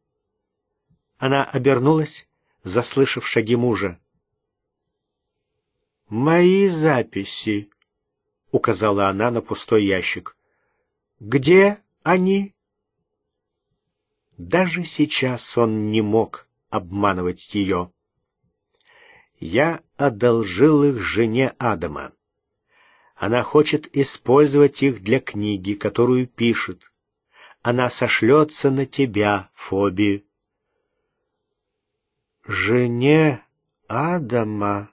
Она обернулась, заслышав шаги мужа. «Мои записи», — указала она на пустой ящик. «Где они?» Даже сейчас он не мог обманывать ее. «Я одолжил их жене Адама. Она хочет использовать их для книги, которую пишет. Она сошлется на тебя, Фоби». «Жене Адама?»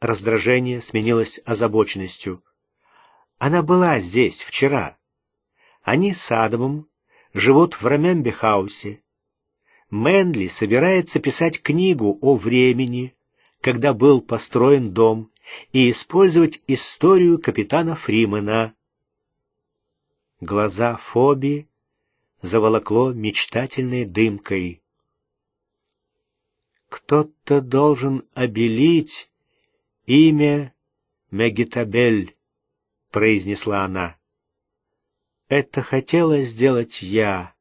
Раздражение сменилось озабоченностью. Она была здесь вчера. Они с Адамом живут в ромембе Мэнли собирается писать книгу о времени, когда был построен дом, и использовать историю капитана Фримена. Глаза Фоби заволокло мечтательной дымкой. Кто-то должен обелить «Имя Мегитабель», — произнесла она. «Это хотела сделать я.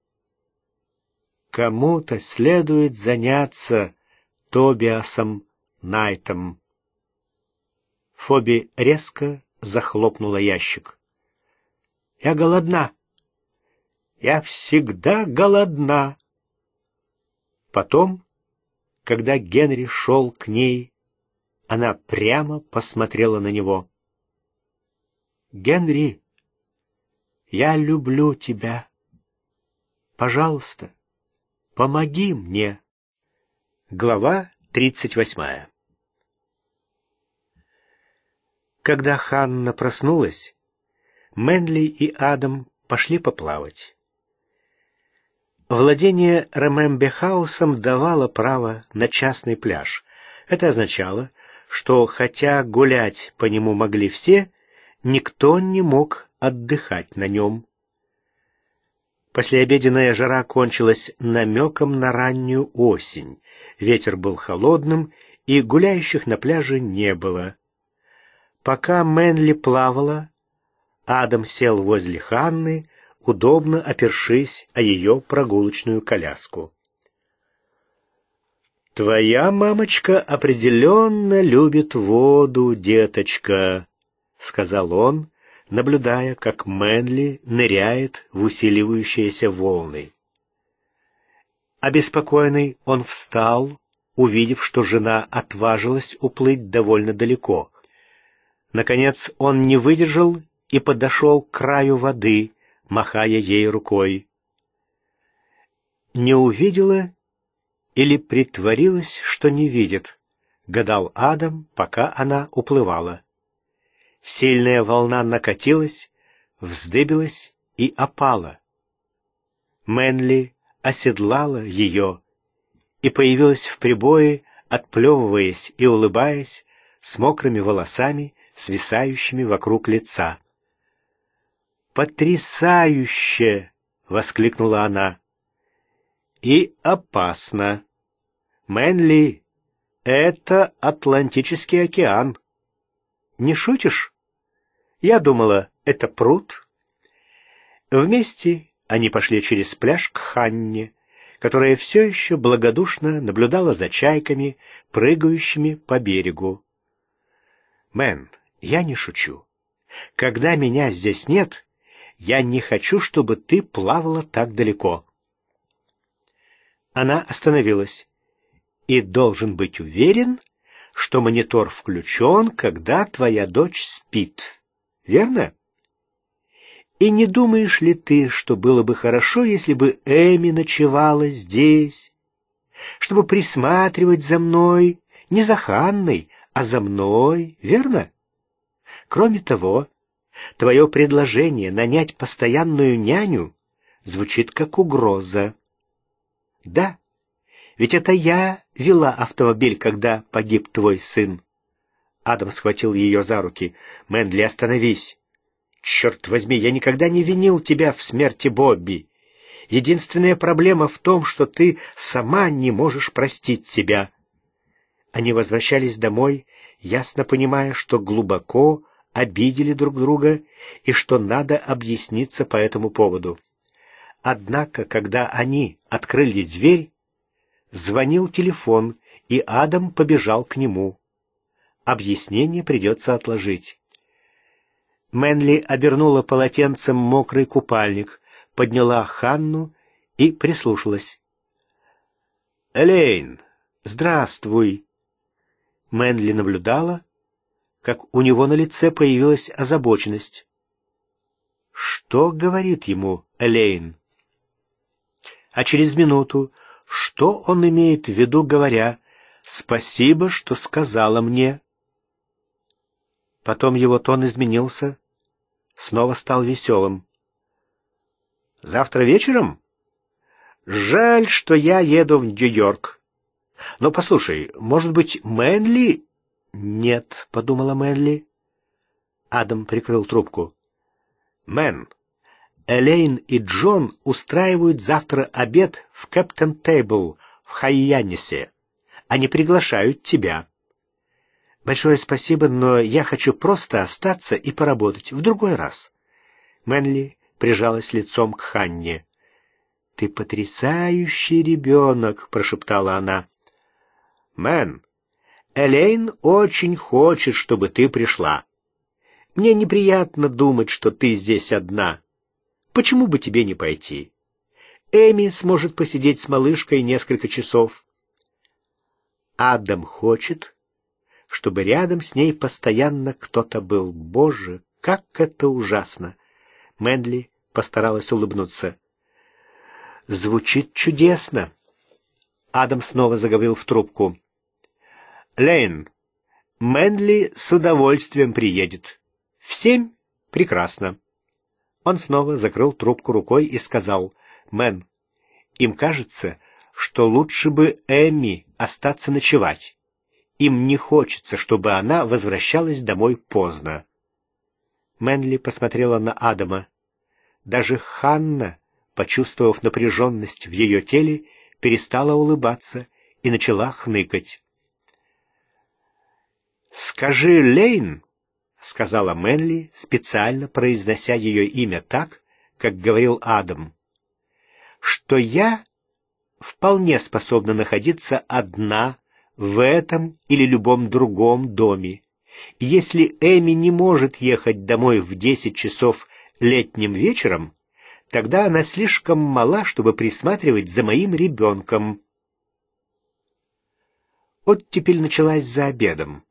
Кому-то следует заняться Тобиасом Найтом». Фоби резко захлопнула ящик. «Я голодна. Я всегда голодна». Потом, когда Генри шел к ней, она прямо посмотрела на него. «Генри, я люблю тебя. Пожалуйста, помоги мне». Глава тридцать восьмая Когда Ханна проснулась, Мэнли и Адам пошли поплавать. Владение Ремембе Хаусом давало право на частный пляж. Это означало, что хотя гулять по нему могли все, никто не мог отдыхать на нем. Послеобеденная жара кончилась намеком на раннюю осень. Ветер был холодным, и гуляющих на пляже не было. Пока Мэнли плавала, Адам сел возле Ханны, удобно опершись о ее прогулочную коляску. «Твоя мамочка определенно любит воду, деточка», — сказал он, наблюдая, как Мэнли ныряет в усиливающиеся волны. Обеспокоенный он встал, увидев, что жена отважилась уплыть довольно далеко. Наконец он не выдержал и подошел к краю воды, махая ей рукой. Не увидела или притворилась, что не видит, гадал Адам, пока она уплывала. Сильная волна накатилась, вздыбилась и опала. Мэнли оседлала ее и появилась в прибое, отплевываясь и улыбаясь, с мокрыми волосами, свисающими вокруг лица. «Потрясающе!» — воскликнула она. «И опасно!» Мэнли, это Атлантический океан. Не шутишь? Я думала, это пруд. Вместе они пошли через пляж к Ханне, которая все еще благодушно наблюдала за чайками, прыгающими по берегу. «Мэн, я не шучу. Когда меня здесь нет, я не хочу, чтобы ты плавала так далеко». Она остановилась и должен быть уверен, что монитор включен, когда твоя дочь спит. Верно? И не думаешь ли ты, что было бы хорошо, если бы Эми ночевала здесь, чтобы присматривать за мной, не за Ханной, а за мной, верно? Кроме того, твое предложение нанять постоянную няню звучит как угроза. Да, ведь это я вела автомобиль, когда погиб твой сын. Адам схватил ее за руки. «Мэнли, остановись!» «Черт возьми, я никогда не винил тебя в смерти Бобби. Единственная проблема в том, что ты сама не можешь простить себя». Они возвращались домой, ясно понимая, что глубоко обидели друг друга и что надо объясниться по этому поводу. Однако, когда они открыли дверь, Звонил телефон, и Адам побежал к нему. Объяснение придется отложить. Мэнли обернула полотенцем мокрый купальник, подняла Ханну и прислушалась. «Элейн, здравствуй!» Мэнли наблюдала, как у него на лице появилась озабоченность. «Что говорит ему Элейн?» А через минуту что он имеет в виду, говоря «спасибо, что сказала мне». Потом его тон изменился, снова стал веселым. «Завтра вечером? Жаль, что я еду в Нью-Йорк. Но послушай, может быть, Мэнли...» «Нет», — подумала Мэнли. Адам прикрыл трубку. «Мэн, Элейн и Джон устраивают завтра обед в Кэптен Тейбл в Хайянисе. Они приглашают тебя. Большое спасибо, но я хочу просто остаться и поработать в другой раз. Мэнли прижалась лицом к Ханне. «Ты потрясающий ребенок!» — прошептала она. «Мэн, Элейн очень хочет, чтобы ты пришла. Мне неприятно думать, что ты здесь одна». Почему бы тебе не пойти? Эми сможет посидеть с малышкой несколько часов. Адам хочет, чтобы рядом с ней постоянно кто-то был. Боже, как это ужасно! Мэдли постаралась улыбнуться. Звучит чудесно. Адам снова заговорил в трубку. Лейн, Мэнли с удовольствием приедет. В семь? Прекрасно. Он снова закрыл трубку рукой и сказал «Мэн, им кажется, что лучше бы Эми остаться ночевать. Им не хочется, чтобы она возвращалась домой поздно». Мэнли посмотрела на Адама. Даже Ханна, почувствовав напряженность в ее теле, перестала улыбаться и начала хныкать. «Скажи, Лейн, сказала Мэнли, специально произнося ее имя так, как говорил Адам, что я вполне способна находиться одна в этом или любом другом доме. Если Эми не может ехать домой в десять часов летним вечером, тогда она слишком мала, чтобы присматривать за моим ребенком. Оттепель началась за обедом.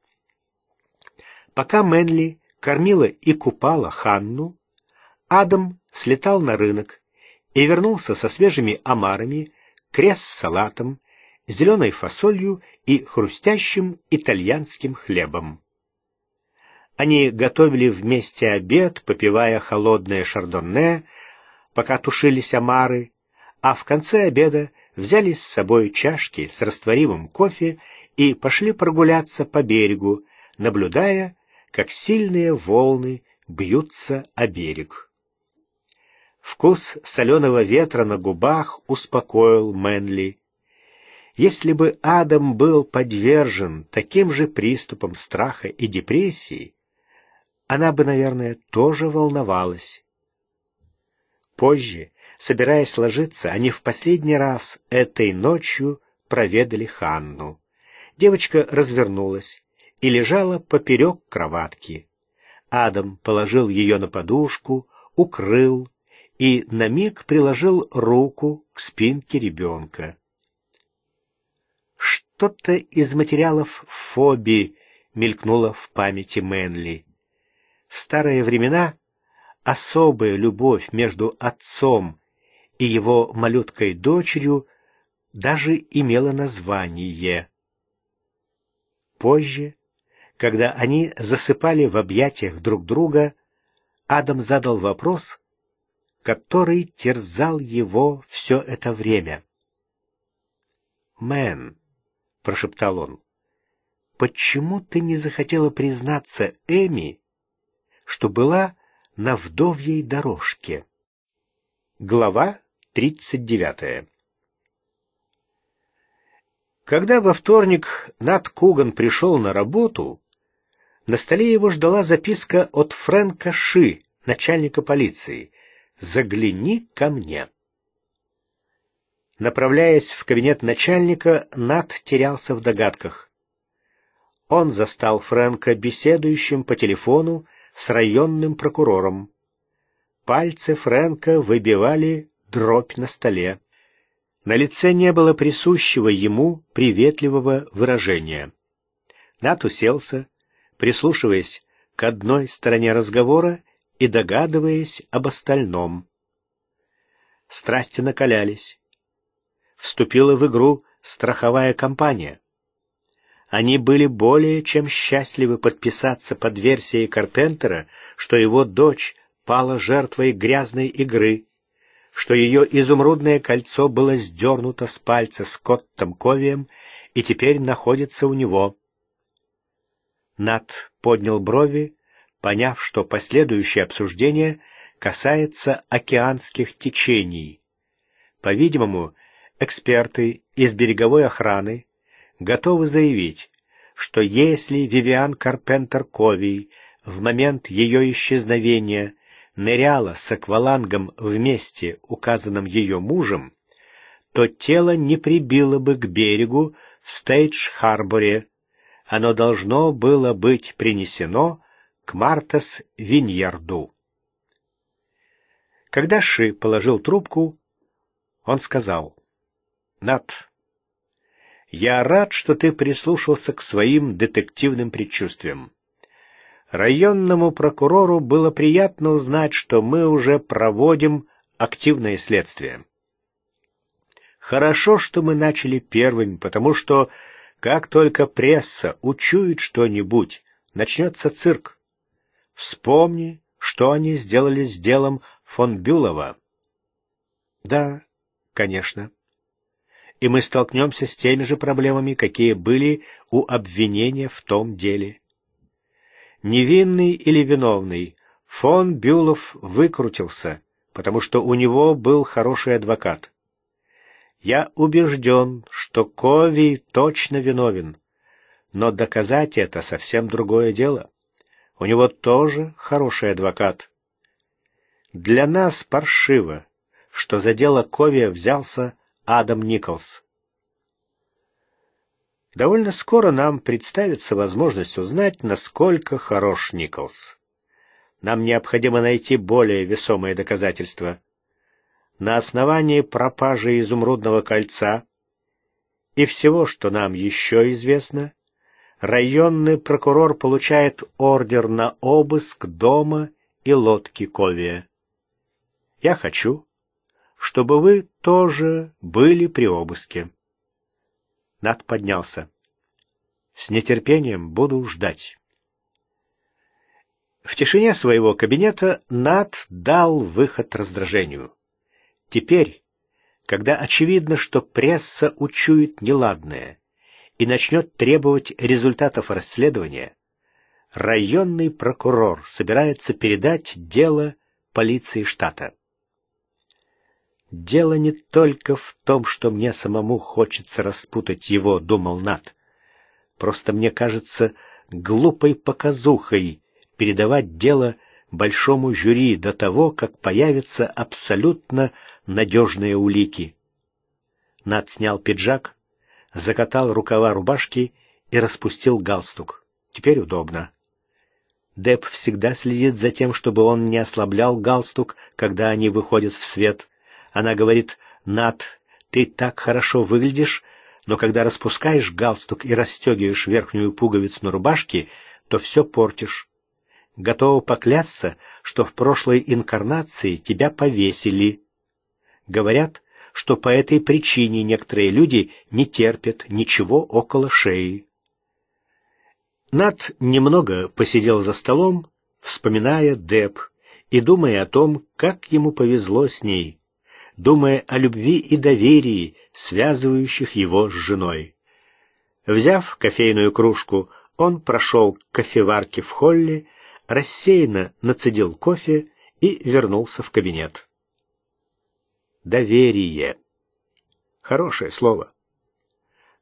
Пока Мэнли кормила и купала Ханну, Адам слетал на рынок и вернулся со свежими омарами, крест-салатом, зеленой фасолью и хрустящим итальянским хлебом. Они готовили вместе обед, попивая холодное шардонне, пока тушились омары, а в конце обеда взяли с собой чашки с растворимым кофе и пошли прогуляться по берегу, наблюдая как сильные волны бьются о берег. Вкус соленого ветра на губах успокоил Мэнли. Если бы Адам был подвержен таким же приступам страха и депрессии, она бы, наверное, тоже волновалась. Позже, собираясь ложиться, они в последний раз этой ночью проведали Ханну. Девочка развернулась, и лежала поперек кроватки. Адам положил ее на подушку, укрыл и на миг приложил руку к спинке ребенка. Что-то из материалов фобии мелькнуло в памяти Мэнли. В старые времена особая любовь между отцом и его малюткой дочерью даже имела название. Позже когда они засыпали в объятиях друг друга, Адам задал вопрос, который терзал его все это время. «Мэн», — прошептал он, — «почему ты не захотела признаться Эми, что была на вдовьей дорожке?» Глава тридцать девятая Когда во вторник Нат Коган пришел на работу, на столе его ждала записка от Фрэнка Ши, начальника полиции. «Загляни ко мне». Направляясь в кабинет начальника, Нат терялся в догадках. Он застал Фрэнка беседующим по телефону с районным прокурором. Пальцы Фрэнка выбивали дробь на столе. На лице не было присущего ему приветливого выражения. Нат уселся, прислушиваясь к одной стороне разговора и догадываясь об остальном. Страсти накалялись. Вступила в игру страховая компания. Они были более чем счастливы подписаться под версией Карпентера, что его дочь пала жертвой грязной игры, что ее изумрудное кольцо было сдернуто с пальца Скоттом Ковием и теперь находится у него. Над поднял брови, поняв, что последующее обсуждение касается океанских течений. По-видимому, эксперты из береговой охраны готовы заявить, что если Вивиан Карпентер Кови в момент ее исчезновения ныряла с аквалангом вместе, указанным ее мужем, то тело не прибило бы к берегу в Стейдж-Харборе, оно должно было быть принесено к Мартас Виньерду. Когда Ши положил трубку, он сказал, «Над, я рад, что ты прислушался к своим детективным предчувствиям. Районному прокурору было приятно узнать, что мы уже проводим активное следствие. Хорошо, что мы начали первыми, потому что как только пресса учует что-нибудь, начнется цирк. Вспомни, что они сделали с делом фон Бюлова. Да, конечно. И мы столкнемся с теми же проблемами, какие были у обвинения в том деле. Невинный или виновный, фон Бюлов выкрутился, потому что у него был хороший адвокат. Я убежден, что Кови точно виновен. Но доказать это совсем другое дело. У него тоже хороший адвокат. Для нас паршиво, что за дело Кови взялся Адам Николс. Довольно скоро нам представится возможность узнать, насколько хорош Николс. Нам необходимо найти более весомые доказательства — на основании пропажи изумрудного кольца и всего, что нам еще известно, районный прокурор получает ордер на обыск дома и лодки Ковия. Я хочу, чтобы вы тоже были при обыске. Над поднялся. С нетерпением буду ждать. В тишине своего кабинета Над дал выход раздражению. Теперь, когда очевидно, что пресса учует неладное и начнет требовать результатов расследования, районный прокурор собирается передать дело полиции штата. «Дело не только в том, что мне самому хочется распутать его», — думал Нат. «Просто мне кажется глупой показухой передавать дело большому жюри до того, как появится абсолютно надежные улики. Над снял пиджак, закатал рукава рубашки и распустил галстук. Теперь удобно. Деп всегда следит за тем, чтобы он не ослаблял галстук, когда они выходят в свет. Она говорит, «Над, ты так хорошо выглядишь, но когда распускаешь галстук и расстегиваешь верхнюю пуговицу на рубашке, то все портишь. Готова поклясться, что в прошлой инкарнации тебя повесили». Говорят, что по этой причине некоторые люди не терпят ничего около шеи. Над немного посидел за столом, вспоминая Деп и думая о том, как ему повезло с ней, думая о любви и доверии, связывающих его с женой. Взяв кофейную кружку, он прошел к кофеварке в холле, рассеянно нацедил кофе и вернулся в кабинет доверие. Хорошее слово.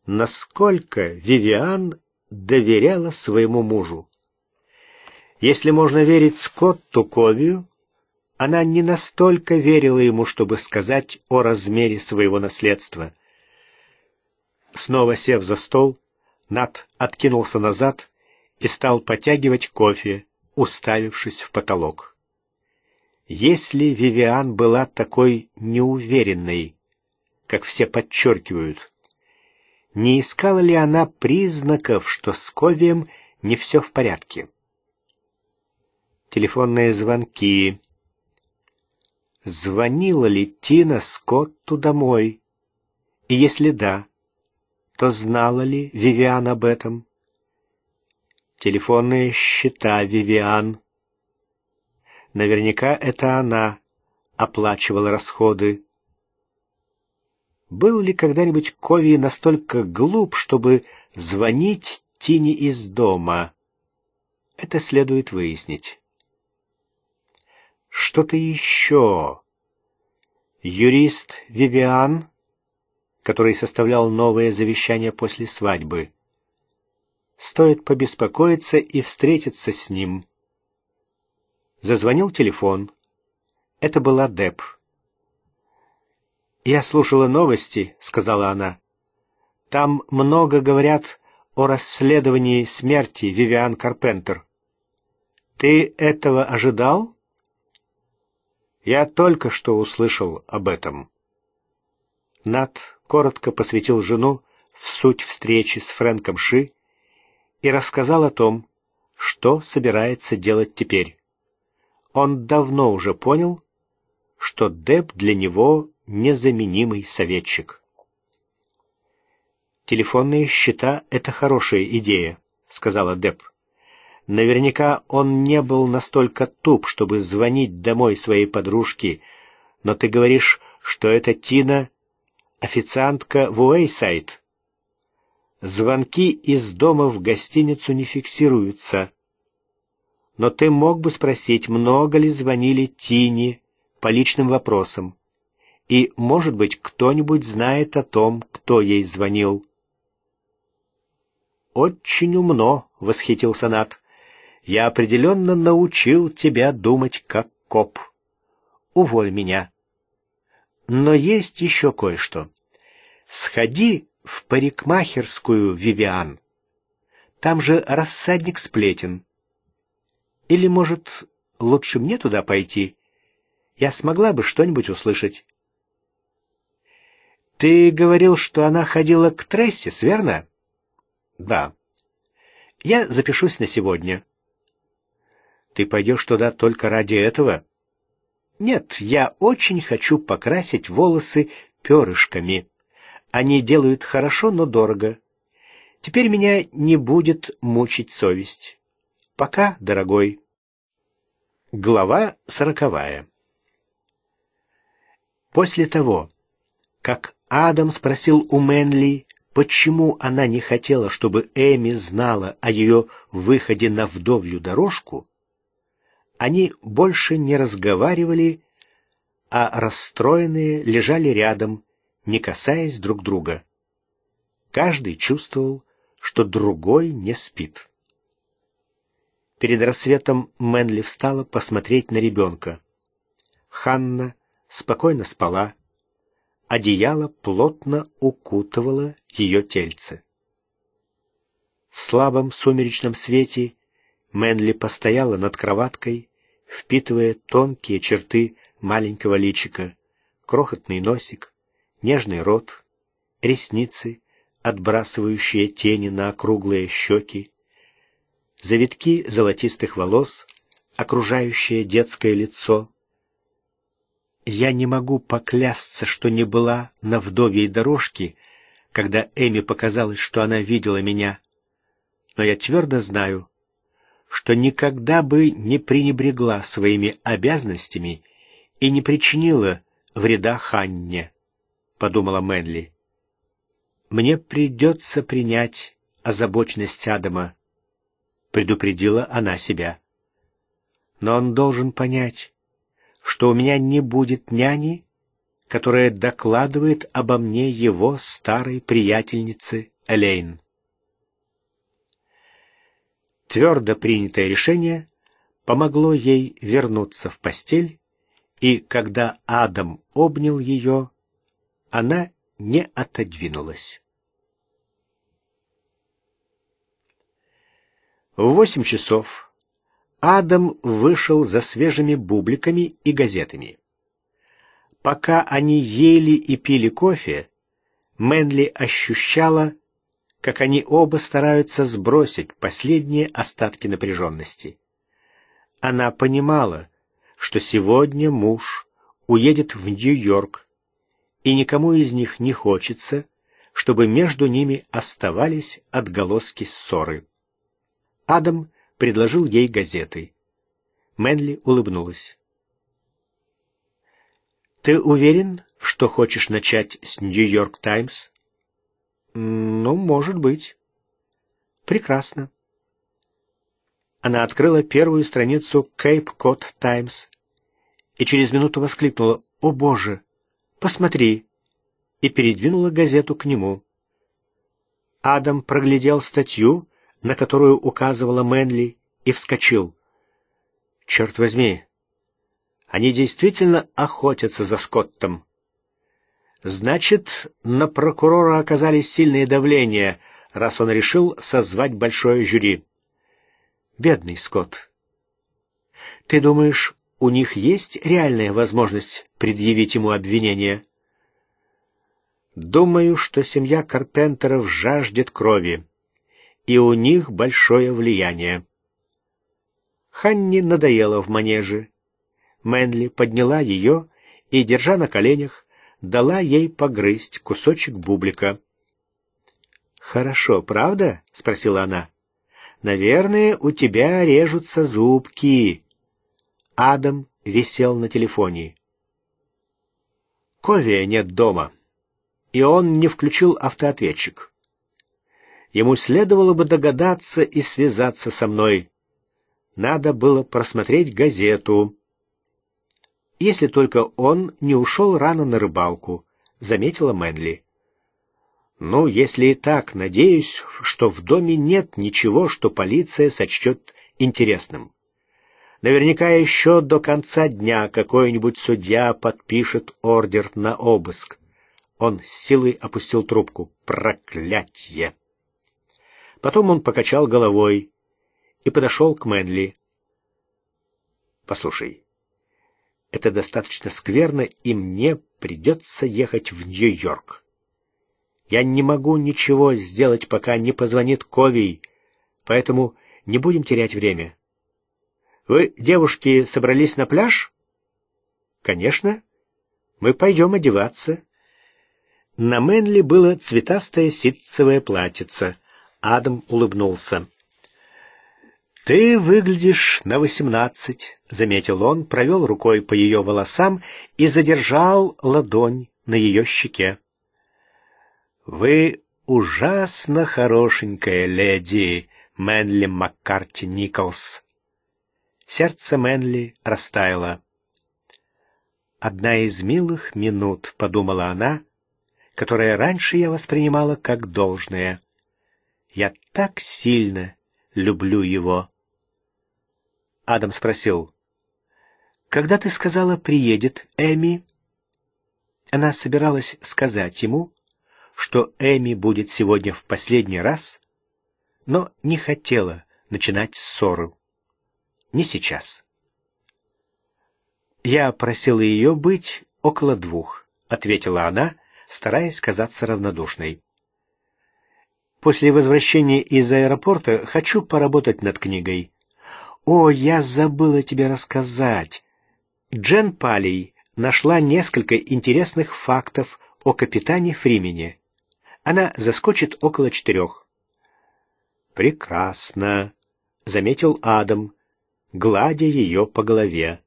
Насколько Вивиан доверяла своему мужу? Если можно верить Скотту Ковию, она не настолько верила ему, чтобы сказать о размере своего наследства. Снова сев за стол, Нат откинулся назад и стал потягивать кофе, уставившись в потолок. Если Вивиан была такой неуверенной, как все подчеркивают, не искала ли она признаков, что с Ковием не все в порядке? Телефонные звонки. Звонила ли Тина Скотту домой? И если да, то знала ли Вивиан об этом? Телефонные счета Вивиан. Наверняка это она оплачивала расходы. Был ли когда-нибудь Кови настолько глуп, чтобы звонить Тине из дома? Это следует выяснить. Что-то еще. Юрист Вивиан, который составлял новое завещание после свадьбы. Стоит побеспокоиться и встретиться с ним. Зазвонил телефон. Это была Деп. «Я слушала новости», — сказала она. «Там много говорят о расследовании смерти Вивиан Карпентер. Ты этого ожидал?» «Я только что услышал об этом». Нат коротко посвятил жену в суть встречи с Фрэнком Ши и рассказал о том, что собирается делать теперь он давно уже понял, что Деп для него незаменимый советчик. «Телефонные счета — это хорошая идея», — сказала Деп. Наверняка он не был настолько туп, чтобы звонить домой своей подружке, но ты говоришь, что это Тина, официантка в Уэйсайд. Звонки из дома в гостиницу не фиксируются, но ты мог бы спросить, много ли звонили Тине по личным вопросам. И, может быть, кто-нибудь знает о том, кто ей звонил. «Очень умно», — восхитился Нат. «Я определенно научил тебя думать как коп. Уволь меня. Но есть еще кое-что. Сходи в парикмахерскую, Вивиан. Там же рассадник сплетен». Или, может, лучше мне туда пойти? Я смогла бы что-нибудь услышать. Ты говорил, что она ходила к Трессис, верно? Да. Я запишусь на сегодня. Ты пойдешь туда только ради этого? Нет, я очень хочу покрасить волосы перышками. Они делают хорошо, но дорого. Теперь меня не будет мучить совесть. Пока, дорогой. Глава сороковая. После того, как Адам спросил у Мэнли, почему она не хотела, чтобы Эми знала о ее выходе на вдовью дорожку, они больше не разговаривали, а расстроенные лежали рядом, не касаясь друг друга. Каждый чувствовал, что другой не спит. Перед рассветом Мэнли встала посмотреть на ребенка. Ханна спокойно спала. Одеяло плотно укутывало ее тельце. В слабом сумеречном свете Мэнли постояла над кроваткой, впитывая тонкие черты маленького личика, крохотный носик, нежный рот, ресницы, отбрасывающие тени на округлые щеки, завитки золотистых волос, окружающее детское лицо. Я не могу поклясться, что не была на вдовьей дорожке, когда Эми показалось, что она видела меня. Но я твердо знаю, что никогда бы не пренебрегла своими обязанностями и не причинила вреда Ханне, — подумала Мэнли. Мне придется принять озабоченность Адама предупредила она себя. Но он должен понять, что у меня не будет няни, которая докладывает обо мне его старой приятельнице Элейн. Твердо принятое решение помогло ей вернуться в постель, и когда Адам обнял ее, она не отодвинулась. В восемь часов Адам вышел за свежими бубликами и газетами. Пока они ели и пили кофе, Мэнли ощущала, как они оба стараются сбросить последние остатки напряженности. Она понимала, что сегодня муж уедет в Нью-Йорк, и никому из них не хочется, чтобы между ними оставались отголоски ссоры. Адам предложил ей газеты. Мэнли улыбнулась. «Ты уверен, что хочешь начать с «Нью-Йорк Таймс»?» «Ну, может быть». «Прекрасно». Она открыла первую страницу «Кейп Кот Таймс» и через минуту воскликнула «О, Боже! Посмотри!» и передвинула газету к нему. Адам проглядел статью, на которую указывала Мэнли, и вскочил. «Черт возьми! Они действительно охотятся за Скоттом!» «Значит, на прокурора оказались сильные давления, раз он решил созвать большое жюри». «Бедный Скотт! Ты думаешь, у них есть реальная возможность предъявить ему обвинение?» Думаю, что семья Карпентеров жаждет крови и у них большое влияние. Ханни надоела в манеже. Мэнли подняла ее и, держа на коленях, дала ей погрызть кусочек бублика. «Хорошо, правда?» — спросила она. «Наверное, у тебя режутся зубки». Адам висел на телефоне. Ковия нет дома, и он не включил автоответчик. Ему следовало бы догадаться и связаться со мной. Надо было просмотреть газету. Если только он не ушел рано на рыбалку, — заметила Мэнли. Ну, если и так, надеюсь, что в доме нет ничего, что полиция сочтет интересным. Наверняка еще до конца дня какой-нибудь судья подпишет ордер на обыск. Он с силой опустил трубку. Проклятье! Потом он покачал головой и подошел к Мэнли. «Послушай, это достаточно скверно, и мне придется ехать в Нью-Йорк. Я не могу ничего сделать, пока не позвонит Ковий, поэтому не будем терять время. Вы, девушки, собрались на пляж? Конечно. Мы пойдем одеваться. На Мэнли было цветастое ситцевое платьице. Адам улыбнулся. «Ты выглядишь на восемнадцать», — заметил он, провел рукой по ее волосам и задержал ладонь на ее щеке. «Вы ужасно хорошенькая леди, Мэнли Маккарти Николс». Сердце Мэнли растаяло. «Одна из милых минут», — подумала она, — «которая раньше я воспринимала как должное». Я так сильно люблю его. Адам спросил, «Когда ты сказала, приедет Эми?» Она собиралась сказать ему, что Эми будет сегодня в последний раз, но не хотела начинать ссору. Не сейчас. «Я просила ее быть около двух», — ответила она, стараясь казаться равнодушной. После возвращения из аэропорта хочу поработать над книгой. О, я забыла тебе рассказать. Джен Палей нашла несколько интересных фактов о капитане Фримене. Она заскочит около четырех. Прекрасно, заметил Адам, гладя ее по голове.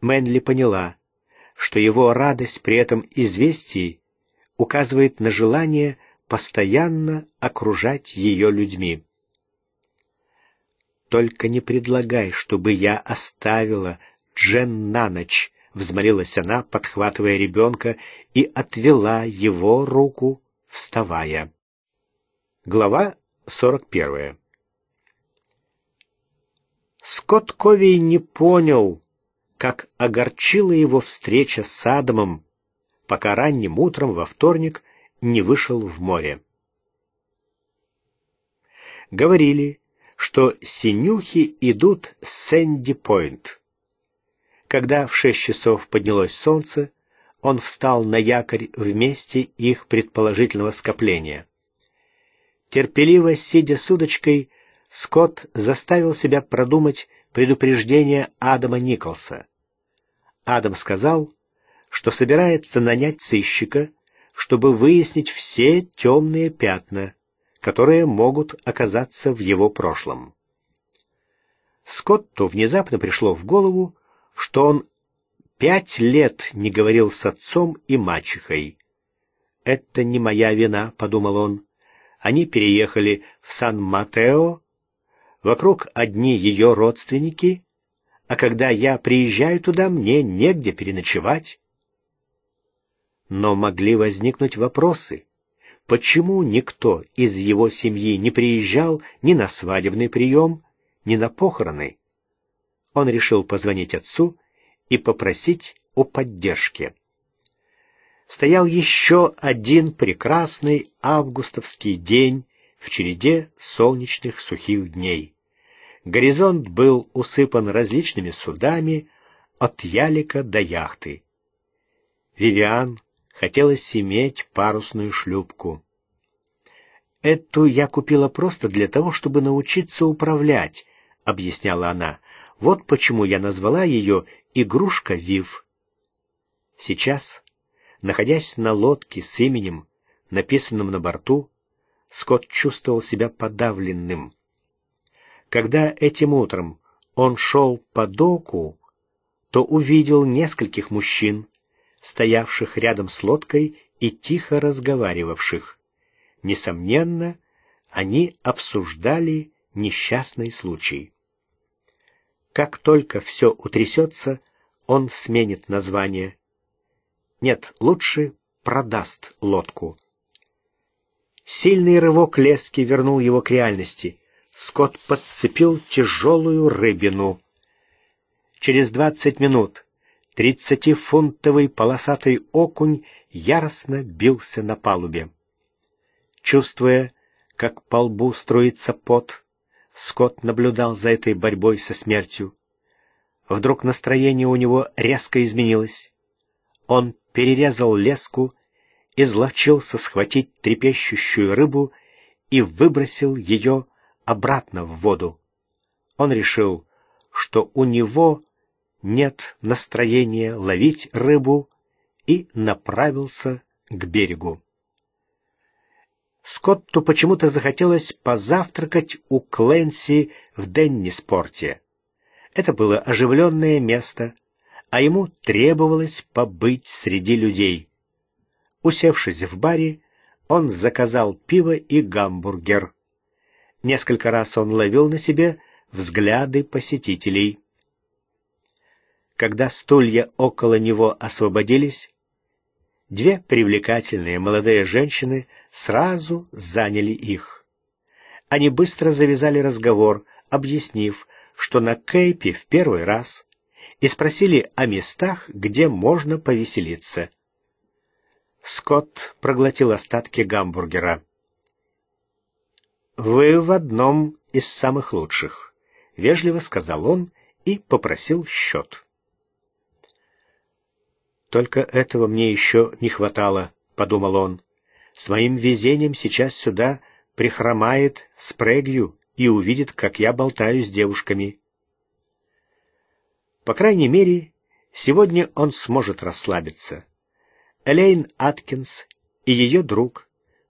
Мэнли поняла, что его радость при этом известии указывает на желание постоянно окружать ее людьми. «Только не предлагай, чтобы я оставила Джен на ночь», — взмолилась она, подхватывая ребенка, и отвела его руку, вставая. Глава сорок первая Скотт Ковей не понял, как огорчила его встреча с Адамом, пока ранним утром во вторник не вышел в море. Говорили, что синюхи идут с Сэнди-Пойнт. Когда в шесть часов поднялось солнце, он встал на якорь вместе их предположительного скопления. Терпеливо сидя с удочкой, Скотт заставил себя продумать предупреждение Адама Николса. Адам сказал, что собирается нанять сыщика — чтобы выяснить все темные пятна, которые могут оказаться в его прошлом. Скотту внезапно пришло в голову, что он пять лет не говорил с отцом и мачехой. «Это не моя вина», — подумал он. Они переехали в Сан-Матео, вокруг одни ее родственники, а когда я приезжаю туда, мне негде переночевать. Но могли возникнуть вопросы. Почему никто из его семьи не приезжал ни на свадебный прием, ни на похороны? Он решил позвонить отцу и попросить о поддержке. Стоял еще один прекрасный августовский день в череде солнечных сухих дней. Горизонт был усыпан различными судами от ялика до яхты. Вивиан хотелось иметь парусную шлюпку. «Эту я купила просто для того, чтобы научиться управлять», — объясняла она. «Вот почему я назвала ее «Игрушка Вив». Сейчас, находясь на лодке с именем, написанным на борту, Скотт чувствовал себя подавленным. Когда этим утром он шел по доку, то увидел нескольких мужчин, стоявших рядом с лодкой и тихо разговаривавших. Несомненно, они обсуждали несчастный случай. Как только все утрясется, он сменит название. Нет, лучше продаст лодку. Сильный рывок лески вернул его к реальности. Скот подцепил тяжелую рыбину. Через двадцать минут Тридцатифунтовый полосатый окунь яростно бился на палубе. Чувствуя, как по лбу струится пот, Скотт наблюдал за этой борьбой со смертью. Вдруг настроение у него резко изменилось. Он перерезал леску, изловчился схватить трепещущую рыбу и выбросил ее обратно в воду. Он решил, что у него нет настроения ловить рыбу, и направился к берегу. Скотту почему-то захотелось позавтракать у Кленси в Денниспорте. Это было оживленное место, а ему требовалось побыть среди людей. Усевшись в баре, он заказал пиво и гамбургер. Несколько раз он ловил на себе взгляды посетителей когда стулья около него освободились, две привлекательные молодые женщины сразу заняли их. Они быстро завязали разговор, объяснив, что на Кейпе в первый раз, и спросили о местах, где можно повеселиться. Скотт проглотил остатки гамбургера. «Вы в одном из самых лучших», — вежливо сказал он и попросил счет. «Только этого мне еще не хватало», — подумал он. «С моим везением сейчас сюда прихромает спрегью и увидит, как я болтаю с девушками». По крайней мере, сегодня он сможет расслабиться. Элейн Аткинс и ее друг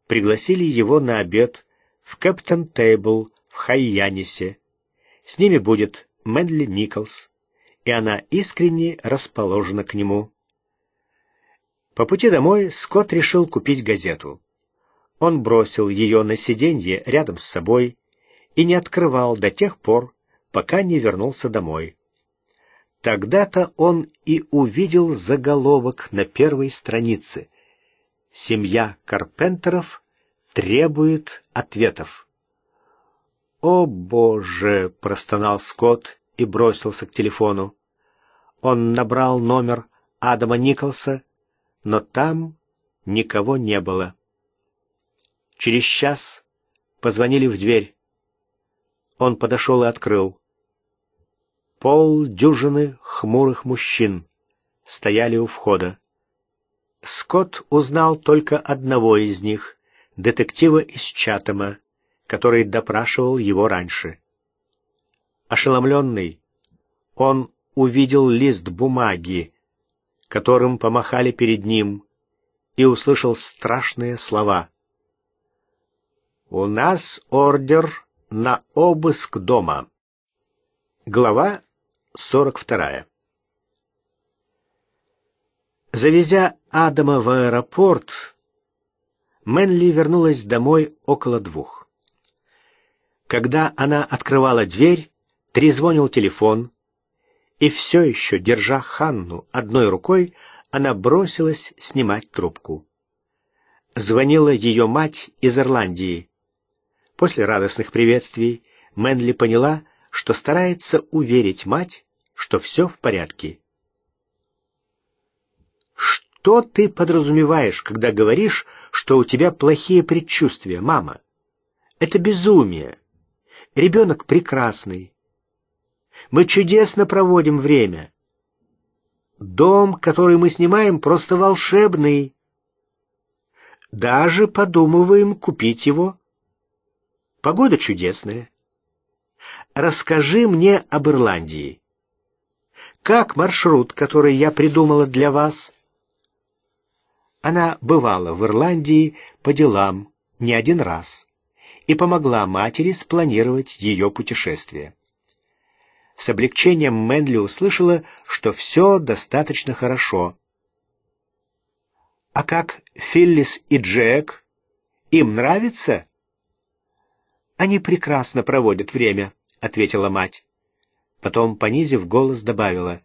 пригласили его на обед в Кэптон Тейбл в Хайянисе. С ними будет Мэдли Николс, и она искренне расположена к нему. По пути домой Скотт решил купить газету. Он бросил ее на сиденье рядом с собой и не открывал до тех пор, пока не вернулся домой. Тогда-то он и увидел заголовок на первой странице. «Семья Карпентеров требует ответов». «О, Боже!» — простонал Скотт и бросился к телефону. Он набрал номер Адама Николса но там никого не было. Через час позвонили в дверь. Он подошел и открыл. Пол дюжины хмурых мужчин стояли у входа. Скотт узнал только одного из них, детектива из Чатама, который допрашивал его раньше. Ошеломленный, он увидел лист бумаги, которым помахали перед ним, и услышал страшные слова. «У нас ордер на обыск дома». Глава 42. Завезя Адама в аэропорт, Мэнли вернулась домой около двух. Когда она открывала дверь, трезвонил телефон — и все еще, держа Ханну одной рукой, она бросилась снимать трубку. Звонила ее мать из Ирландии. После радостных приветствий Мэнли поняла, что старается уверить мать, что все в порядке. «Что ты подразумеваешь, когда говоришь, что у тебя плохие предчувствия, мама? Это безумие. Ребенок прекрасный. Мы чудесно проводим время. Дом, который мы снимаем, просто волшебный. Даже подумываем купить его. Погода чудесная. Расскажи мне об Ирландии. Как маршрут, который я придумала для вас?» Она бывала в Ирландии по делам не один раз и помогла матери спланировать ее путешествие. С облегчением Мэнли услышала, что все достаточно хорошо. «А как Филлис и Джек? Им нравится?» «Они прекрасно проводят время», — ответила мать. Потом, понизив голос, добавила.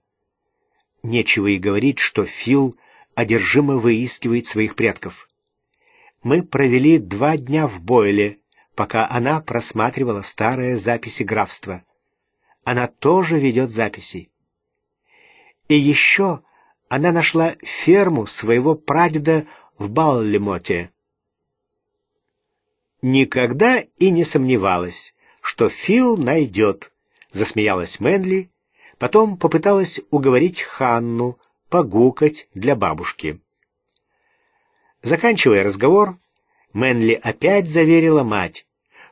«Нечего и говорить, что Фил одержимо выискивает своих предков. Мы провели два дня в Бойле, пока она просматривала старые записи графства она тоже ведет записи. И еще она нашла ферму своего прадеда в Баллимоте. Никогда и не сомневалась, что Фил найдет, засмеялась Мэнли, потом попыталась уговорить Ханну погукать для бабушки. Заканчивая разговор, Мэнли опять заверила мать,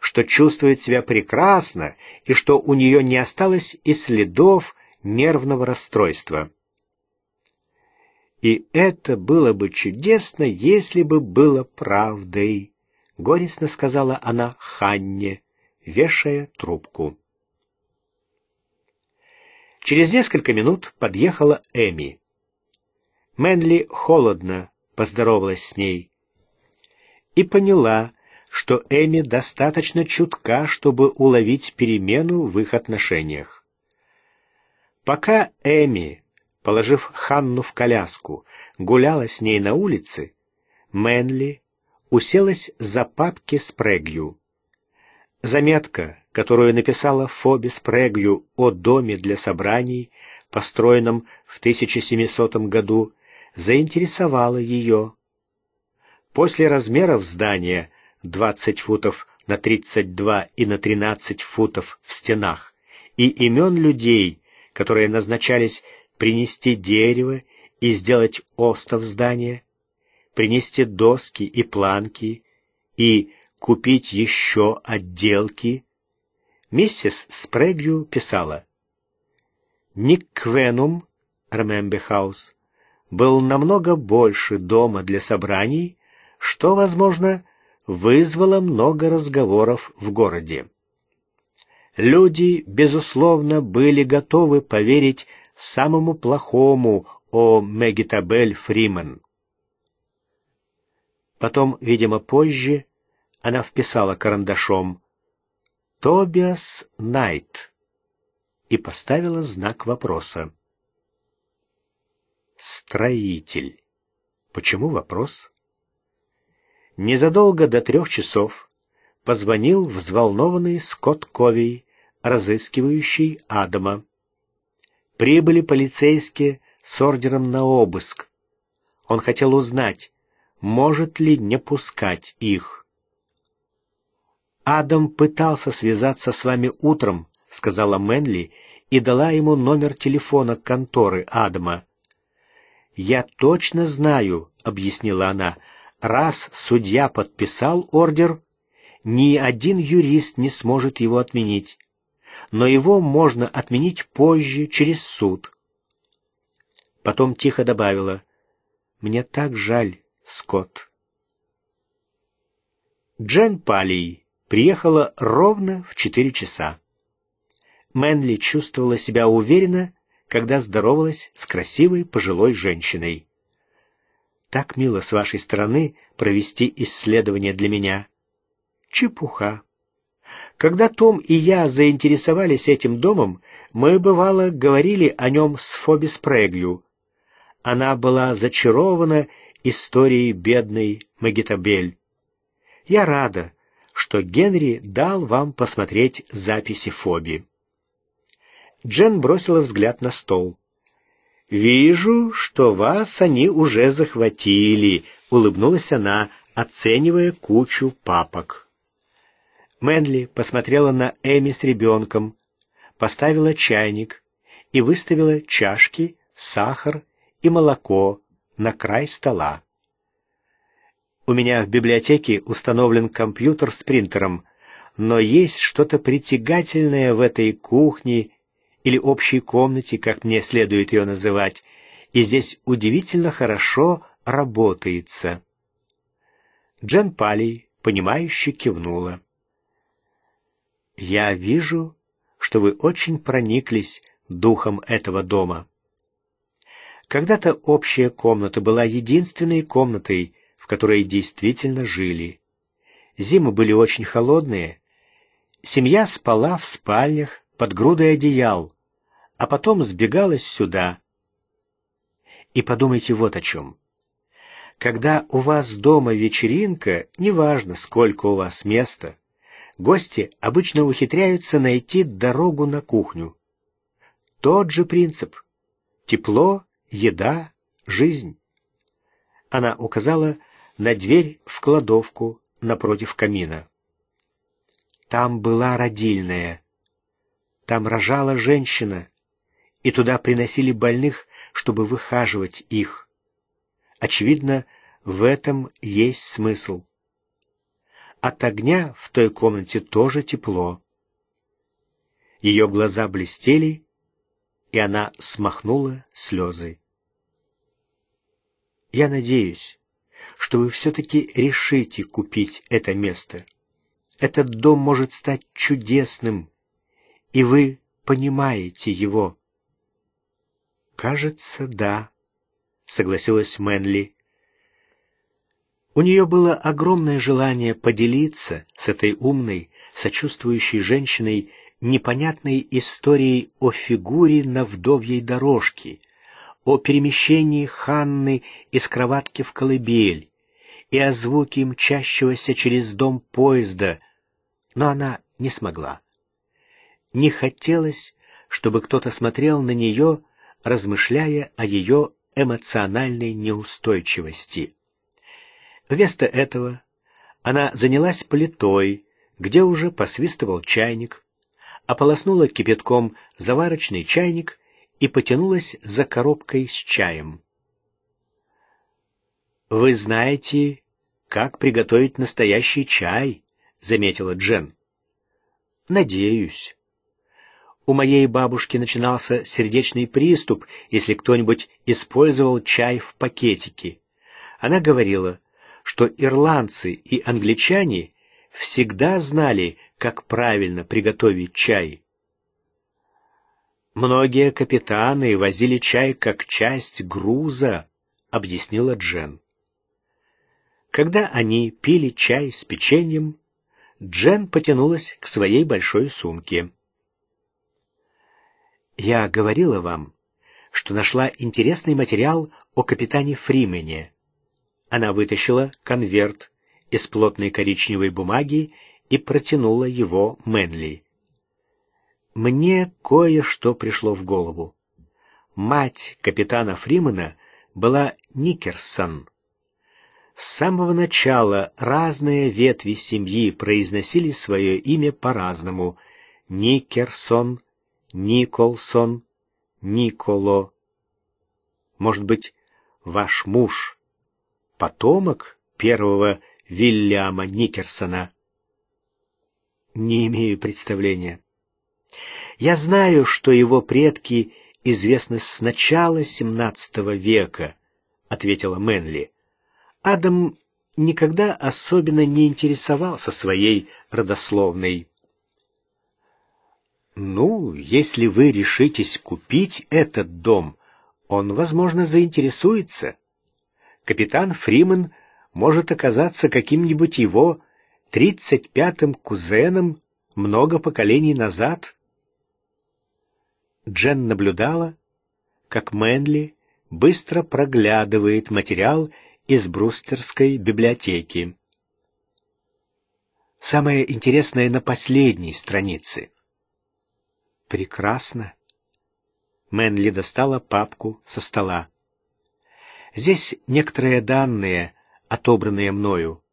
что чувствует себя прекрасно и что у нее не осталось и следов нервного расстройства. И это было бы чудесно, если бы было правдой, — горестно сказала она Ханне, вешая трубку. Через несколько минут подъехала Эми. Мэнли холодно поздоровалась с ней и поняла, что Эми достаточно чутка, чтобы уловить перемену в их отношениях. Пока Эми, положив Ханну в коляску, гуляла с ней на улице, Мэнли уселась за папки с Прегью. Заметка, которую написала Фоби Спрэгью о доме для собраний, построенном в 1700 году, заинтересовала ее. После размеров здания 20 футов на 32 и на 13 футов в стенах, и имен людей, которые назначались принести дерево и сделать остов здания, принести доски и планки и купить еще отделки, миссис Спрэгью писала «Никвенум, Ромембехаус, был намного больше дома для собраний, что, возможно, вызвало много разговоров в городе. Люди, безусловно, были готовы поверить самому плохому о Мегитабель Фримен. Потом, видимо, позже, она вписала карандашом «Тобиас Найт» и поставила знак вопроса. «Строитель». Почему вопрос? Незадолго до трех часов позвонил взволнованный Скотт Ковий, разыскивающий Адама. Прибыли полицейские с ордером на обыск. Он хотел узнать, может ли не пускать их. «Адам пытался связаться с вами утром», — сказала Мэнли, и дала ему номер телефона конторы Адама. «Я точно знаю», — объяснила она, — раз судья подписал ордер, ни один юрист не сможет его отменить, но его можно отменить позже, через суд. Потом тихо добавила, «Мне так жаль, Скотт». Джен Палий приехала ровно в четыре часа. Мэнли чувствовала себя уверенно, когда здоровалась с красивой пожилой женщиной. Так мило с вашей стороны провести исследование для меня. Чепуха. Когда Том и я заинтересовались этим домом, мы, бывало, говорили о нем с Фоби Спреглю. Она была зачарована историей бедной Магитабель. Я рада, что Генри дал вам посмотреть записи Фоби. Джен бросила взгляд на стол. «Вижу, что вас они уже захватили», — улыбнулась она, оценивая кучу папок. Мэнли посмотрела на Эми с ребенком, поставила чайник и выставила чашки, сахар и молоко на край стола. «У меня в библиотеке установлен компьютер с принтером, но есть что-то притягательное в этой кухне или общей комнате, как мне следует ее называть, и здесь удивительно хорошо работается. Джен Палей, понимающе кивнула. «Я вижу, что вы очень прониклись духом этого дома. Когда-то общая комната была единственной комнатой, в которой действительно жили. Зимы были очень холодные. Семья спала в спальнях под грудой одеял, а потом сбегалась сюда. И подумайте вот о чем. Когда у вас дома вечеринка, неважно, сколько у вас места, гости обычно ухитряются найти дорогу на кухню. Тот же принцип. Тепло, еда, жизнь. Она указала на дверь в кладовку напротив камина. Там была родильная. Там рожала женщина и туда приносили больных, чтобы выхаживать их. Очевидно, в этом есть смысл. От огня в той комнате тоже тепло. Ее глаза блестели, и она смахнула слезы. «Я надеюсь, что вы все-таки решите купить это место. Этот дом может стать чудесным, и вы понимаете его». «Кажется, да», — согласилась Мэнли. У нее было огромное желание поделиться с этой умной, сочувствующей женщиной непонятной историей о фигуре на вдовьей дорожке, о перемещении Ханны из кроватки в колыбель и о звуке мчащегося через дом поезда, но она не смогла. Не хотелось, чтобы кто-то смотрел на нее, — размышляя о ее эмоциональной неустойчивости. Вместо этого она занялась плитой, где уже посвистывал чайник, ополоснула кипятком заварочный чайник и потянулась за коробкой с чаем. «Вы знаете, как приготовить настоящий чай», — заметила Джен. «Надеюсь». У моей бабушки начинался сердечный приступ, если кто-нибудь использовал чай в пакетике. Она говорила, что ирландцы и англичане всегда знали, как правильно приготовить чай. «Многие капитаны возили чай как часть груза», — объяснила Джен. Когда они пили чай с печеньем, Джен потянулась к своей большой сумке. Я говорила вам, что нашла интересный материал о капитане Фримене. Она вытащила конверт из плотной коричневой бумаги и протянула его Мэнли. Мне кое-что пришло в голову. Мать капитана Фримена была Никерсон. С самого начала разные ветви семьи произносили свое имя по-разному. Никерсон, Николсон, Николо. Может быть, ваш муж — потомок первого Вильяма Никерсона? Не имею представления. Я знаю, что его предки известны с начала XVII века, — ответила Мэнли. Адам никогда особенно не интересовался своей родословной. «Ну, если вы решитесь купить этот дом, он, возможно, заинтересуется. Капитан Фримен может оказаться каким-нибудь его тридцать пятым кузеном много поколений назад». Джен наблюдала, как Мэнли быстро проглядывает материал из Брустерской библиотеки. Самое интересное на последней странице — прекрасно. Мэнли достала папку со стола. Здесь некоторые данные, отобранные мною.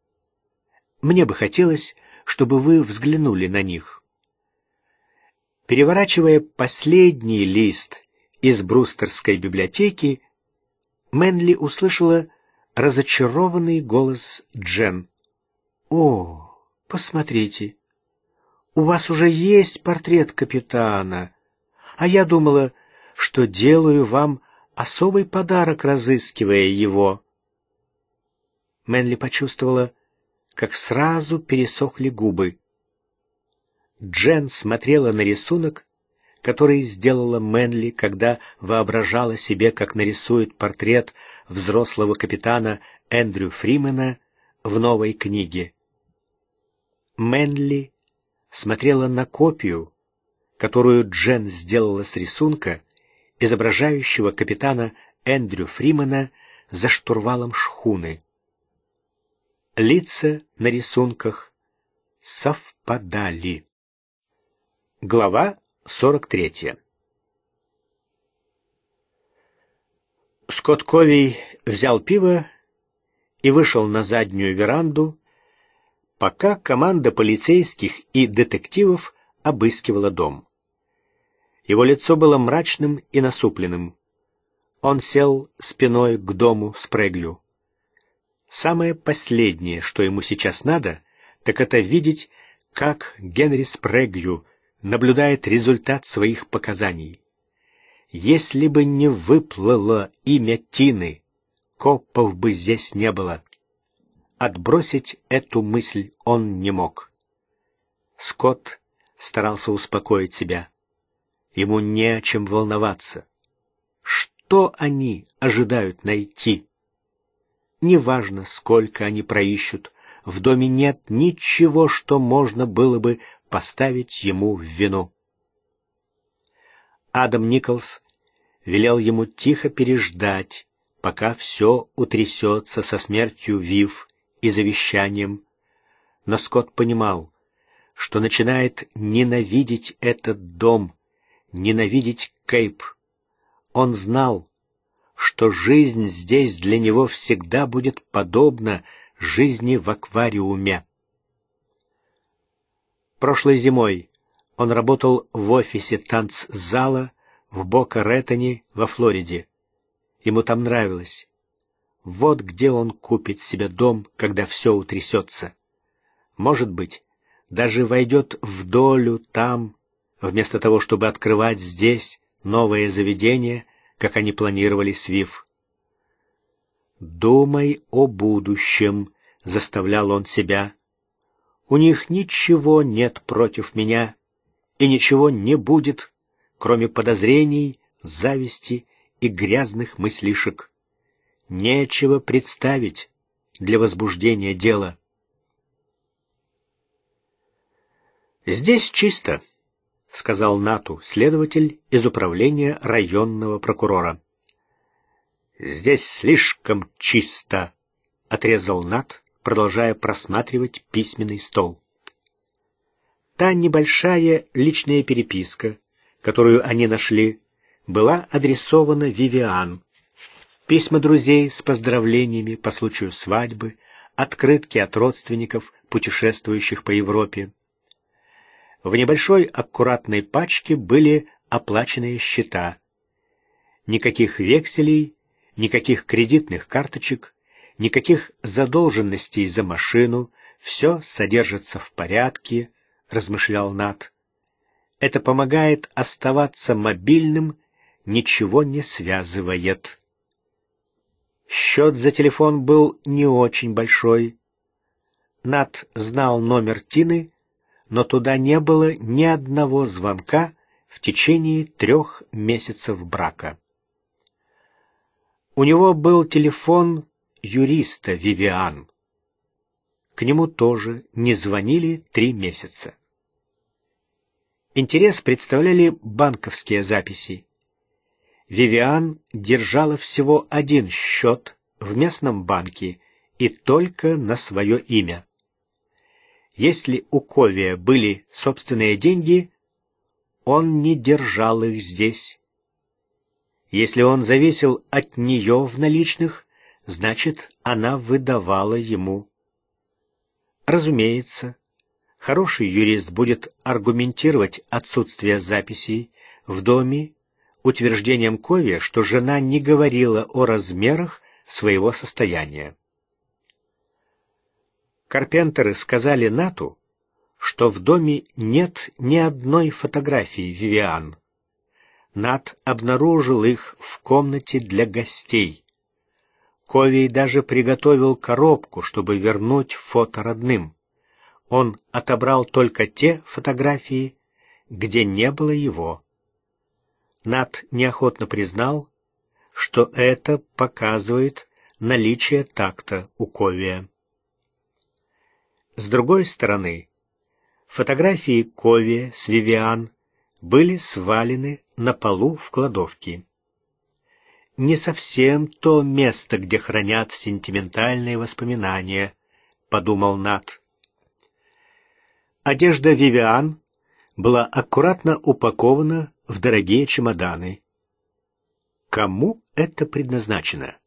Мне бы хотелось, чтобы вы взглянули на них. Переворачивая последний лист из Брустерской библиотеки, Мэнли услышала разочарованный голос Джен. «О, посмотрите, у вас уже есть портрет капитана, а я думала, что делаю вам особый подарок, разыскивая его». Мэнли почувствовала, как сразу пересохли губы. Джен смотрела на рисунок, который сделала Мэнли, когда воображала себе, как нарисует портрет взрослого капитана Эндрю Фримена в новой книге. Мэнли смотрела на копию, которую Джен сделала с рисунка, изображающего капитана Эндрю Фримена за штурвалом шхуны. Лица на рисунках совпадали. Глава 43 Скотт Ковей взял пиво и вышел на заднюю веранду, пока команда полицейских и детективов обыскивала дом. Его лицо было мрачным и насупленным. Он сел спиной к дому Спреглю. Самое последнее, что ему сейчас надо, так это видеть, как Генри Спрегью наблюдает результат своих показаний. Если бы не выплыло имя Тины, копов бы здесь не было. Отбросить эту мысль он не мог. Скотт старался успокоить себя. Ему не о чем волноваться. Что они ожидают найти? Неважно, сколько они проищут, в доме нет ничего, что можно было бы поставить ему в вину. Адам Николс велел ему тихо переждать, пока все утрясется со смертью Вив, и завещанием. Но Скотт понимал, что начинает ненавидеть этот дом, ненавидеть Кейп. Он знал, что жизнь здесь для него всегда будет подобна жизни в аквариуме. Прошлой зимой он работал в офисе танцзала в Бока-Ретоне во Флориде. Ему там нравилось. Вот где он купит себе дом, когда все утрясется. Может быть, даже войдет в долю там, вместо того, чтобы открывать здесь новое заведение, как они планировали с Вив. «Думай о будущем», — заставлял он себя. «У них ничего нет против меня, и ничего не будет, кроме подозрений, зависти и грязных мыслишек». Нечего представить для возбуждения дела. «Здесь чисто», — сказал Нату, следователь из управления районного прокурора. «Здесь слишком чисто», — отрезал Нат, продолжая просматривать письменный стол. Та небольшая личная переписка, которую они нашли, была адресована Вивиан, письма друзей с поздравлениями по случаю свадьбы, открытки от родственников, путешествующих по Европе. В небольшой аккуратной пачке были оплаченные счета. Никаких векселей, никаких кредитных карточек, никаких задолженностей за машину, все содержится в порядке, размышлял Нат. Это помогает оставаться мобильным, ничего не связывает. Счет за телефон был не очень большой. Нат знал номер Тины, но туда не было ни одного звонка в течение трех месяцев брака. У него был телефон юриста Вивиан. К нему тоже не звонили три месяца. Интерес представляли банковские записи. Вивиан держала всего один счет в местном банке и только на свое имя. Если у Ковия были собственные деньги, он не держал их здесь. Если он зависел от нее в наличных, значит, она выдавала ему. Разумеется, хороший юрист будет аргументировать отсутствие записей в доме утверждением Кови, что жена не говорила о размерах своего состояния. Карпентеры сказали Нату, что в доме нет ни одной фотографии Вивиан. Нат обнаружил их в комнате для гостей. Ковий даже приготовил коробку, чтобы вернуть фото родным. Он отобрал только те фотографии, где не было его Нат неохотно признал, что это показывает наличие такта у Ковия. С другой стороны, фотографии Ковия с Вивиан были свалены на полу в кладовке. Не совсем то место, где хранят сентиментальные воспоминания, подумал Нат. Одежда Вивиан была аккуратно упакована в дорогие чемоданы. Кому это предназначено?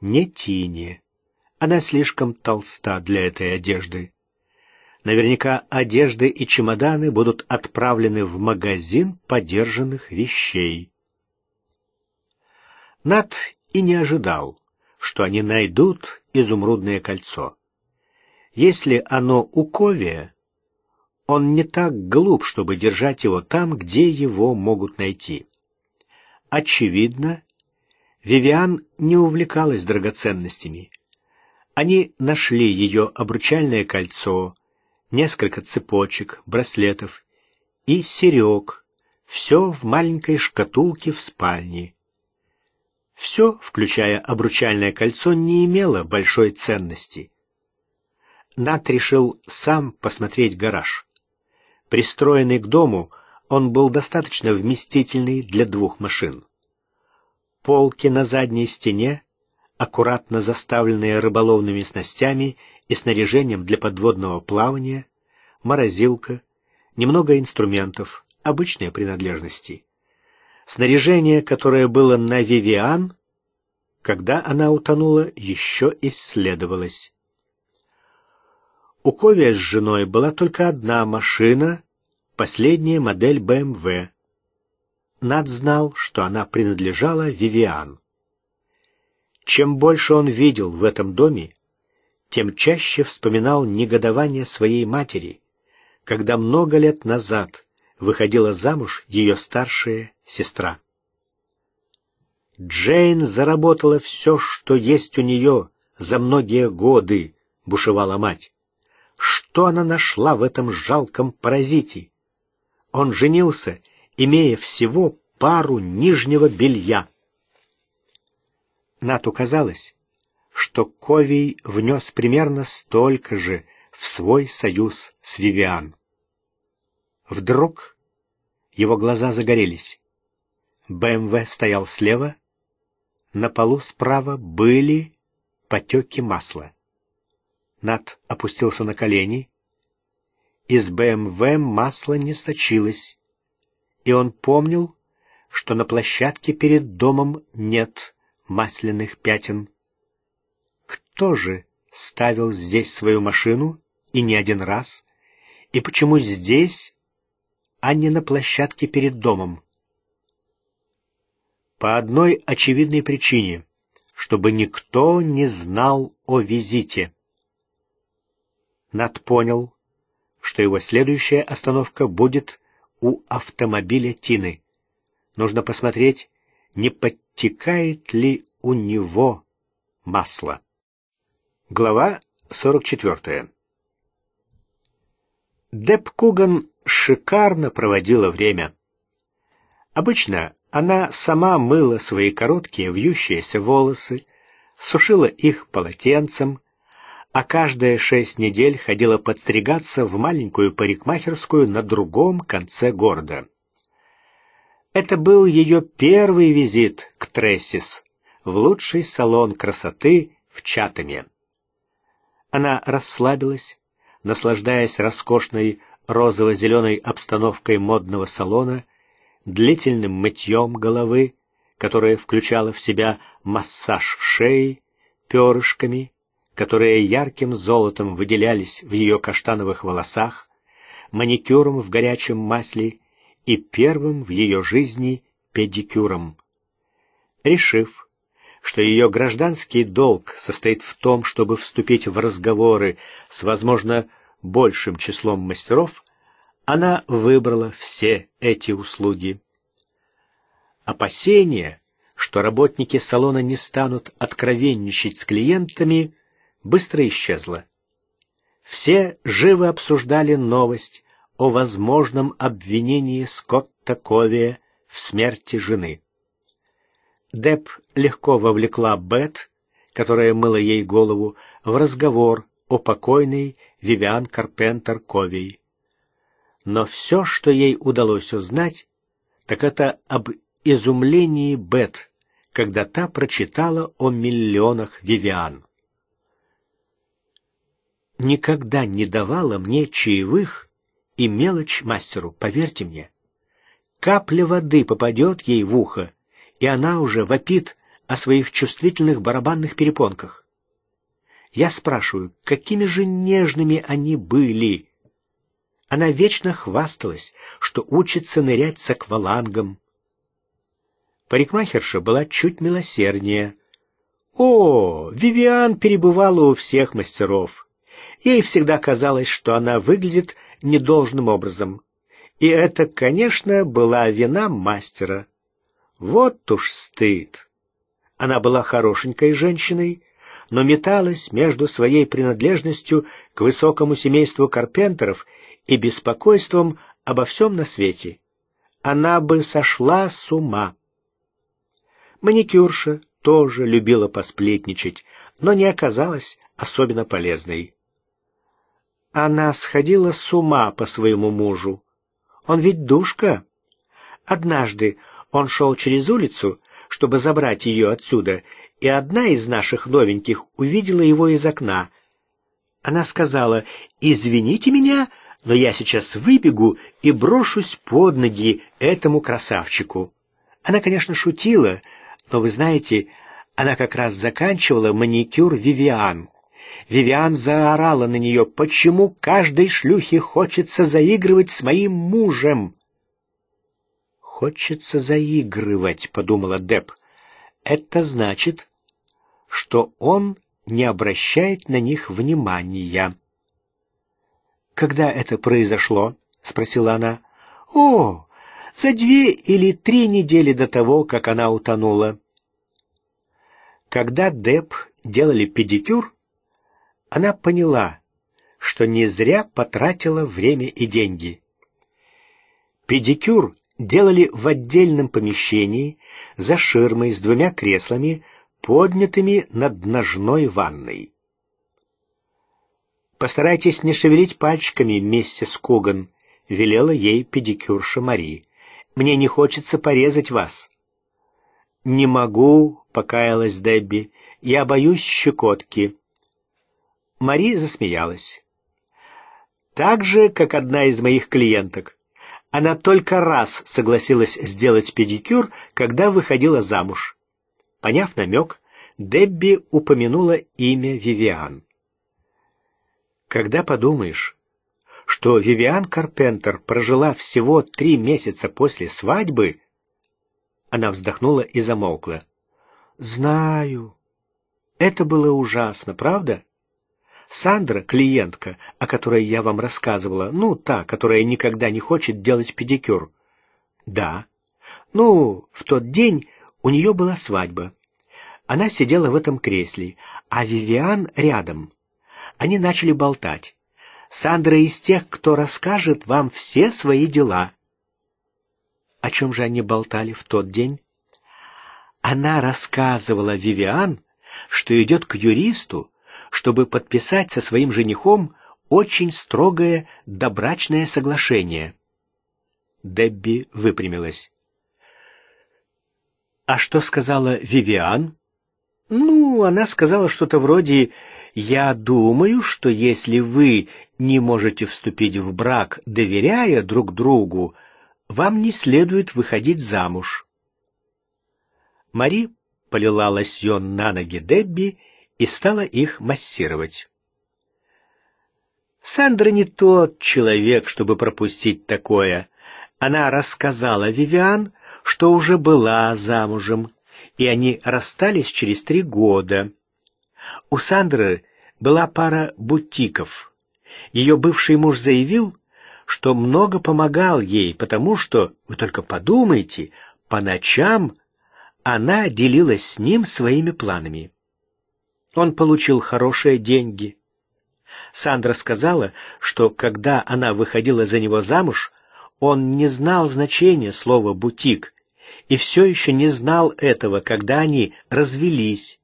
Не Тине. Она слишком толста для этой одежды. Наверняка одежды и чемоданы будут отправлены в магазин подержанных вещей. Над и не ожидал, что они найдут изумрудное кольцо. Если оно у Ковия, он не так глуп, чтобы держать его там, где его могут найти. Очевидно, Вивиан не увлекалась драгоценностями. Они нашли ее обручальное кольцо, несколько цепочек, браслетов и серег. Все в маленькой шкатулке в спальне. Все, включая обручальное кольцо, не имело большой ценности. Нат решил сам посмотреть гараж. Пристроенный к дому, он был достаточно вместительный для двух машин. Полки на задней стене, аккуратно заставленные рыболовными снастями и снаряжением для подводного плавания, морозилка, немного инструментов, обычные принадлежности. Снаряжение, которое было на «Вивиан», когда она утонула, еще исследовалось. У Ковия с женой была только одна машина, последняя модель БМВ. Эм Над знал, что она принадлежала Вивиан. Чем больше он видел в этом доме, тем чаще вспоминал негодование своей матери, когда много лет назад выходила замуж ее старшая сестра. Джейн заработала все, что есть у нее за многие годы, бушевала мать. Что она нашла в этом жалком паразите? Он женился, имея всего пару нижнего белья. Нату казалось, что Ковий внес примерно столько же в свой союз с Вивиан. Вдруг его глаза загорелись. БМВ стоял слева, на полу справа были потеки масла. Над опустился на колени. Из БМВ эм масло не сочилось, и он помнил, что на площадке перед домом нет масляных пятен. Кто же ставил здесь свою машину, и не один раз, и почему здесь, а не на площадке перед домом? По одной очевидной причине, чтобы никто не знал о визите. Над понял, что его следующая остановка будет у автомобиля Тины. Нужно посмотреть, не подтекает ли у него масло. Глава 44 Деп Куган шикарно проводила время. Обычно она сама мыла свои короткие вьющиеся волосы, сушила их полотенцем, а каждые шесть недель ходила подстригаться в маленькую парикмахерскую на другом конце города. Это был ее первый визит к Трессис, в лучший салон красоты в Чатаме. Она расслабилась, наслаждаясь роскошной розово-зеленой обстановкой модного салона, длительным мытьем головы, которое включало в себя массаж шеи, перышками, которые ярким золотом выделялись в ее каштановых волосах, маникюром в горячем масле и первым в ее жизни педикюром. Решив, что ее гражданский долг состоит в том, чтобы вступить в разговоры с, возможно, большим числом мастеров, она выбрала все эти услуги. Опасения, что работники салона не станут откровенничать с клиентами, быстро исчезла. Все живо обсуждали новость о возможном обвинении Скотта Ковия в смерти жены. Деп легко вовлекла Бет, которая мыла ей голову, в разговор о покойной Вивиан Карпентер Ковей. Но все, что ей удалось узнать, так это об изумлении Бет, когда та прочитала о миллионах Вивиан никогда не давала мне чаевых и мелочь мастеру, поверьте мне. Капля воды попадет ей в ухо, и она уже вопит о своих чувствительных барабанных перепонках. Я спрашиваю, какими же нежными они были. Она вечно хвасталась, что учится нырять с аквалангом. Парикмахерша была чуть милосерднее. О, Вивиан перебывала у всех мастеров. Ей всегда казалось, что она выглядит недолжным образом. И это, конечно, была вина мастера. Вот уж стыд! Она была хорошенькой женщиной, но металась между своей принадлежностью к высокому семейству карпентеров и беспокойством обо всем на свете. Она бы сошла с ума. Маникюрша тоже любила посплетничать, но не оказалась особенно полезной. Она сходила с ума по своему мужу. Он ведь душка. Однажды он шел через улицу, чтобы забрать ее отсюда, и одна из наших новеньких увидела его из окна. Она сказала, «Извините меня, но я сейчас выбегу и брошусь под ноги этому красавчику». Она, конечно, шутила, но, вы знаете, она как раз заканчивала маникюр Вивиан. Вивиан заорала на нее. «Почему каждой шлюхе хочется заигрывать с моим мужем?» «Хочется заигрывать», — подумала Деп. «Это значит, что он не обращает на них внимания». «Когда это произошло?» — спросила она. «О, за две или три недели до того, как она утонула». Когда Деп делали педикюр, она поняла, что не зря потратила время и деньги. Педикюр делали в отдельном помещении за ширмой с двумя креслами, поднятыми над ножной ванной. «Постарайтесь не шевелить пальчиками, миссис Коган», — велела ей педикюрша Мари. «Мне не хочется порезать вас». «Не могу», — покаялась Дебби, — «я боюсь щекотки». Мари засмеялась. «Так же, как одна из моих клиенток. Она только раз согласилась сделать педикюр, когда выходила замуж. Поняв намек, Дебби упомянула имя Вивиан. Когда подумаешь, что Вивиан Карпентер прожила всего три месяца после свадьбы, она вздохнула и замолкла. «Знаю. Это было ужасно, правда?» Сандра, клиентка, о которой я вам рассказывала, ну, та, которая никогда не хочет делать педикюр. Да. Ну, в тот день у нее была свадьба. Она сидела в этом кресле, а Вивиан рядом. Они начали болтать. Сандра из тех, кто расскажет вам все свои дела. О чем же они болтали в тот день? Она рассказывала Вивиан, что идет к юристу, чтобы подписать со своим женихом очень строгое добрачное соглашение. Дебби выпрямилась. «А что сказала Вивиан?» «Ну, она сказала что-то вроде «Я думаю, что если вы не можете вступить в брак, доверяя друг другу, вам не следует выходить замуж». Мари полила лосьон на ноги Дебби и стала их массировать. Сандра не тот человек, чтобы пропустить такое. Она рассказала Вивиан, что уже была замужем, и они расстались через три года. У Сандры была пара бутиков. Ее бывший муж заявил, что много помогал ей, потому что, вы только подумайте, по ночам она делилась с ним своими планами. Он получил хорошие деньги. Сандра сказала, что когда она выходила за него замуж, он не знал значения слова «бутик» и все еще не знал этого, когда они развелись.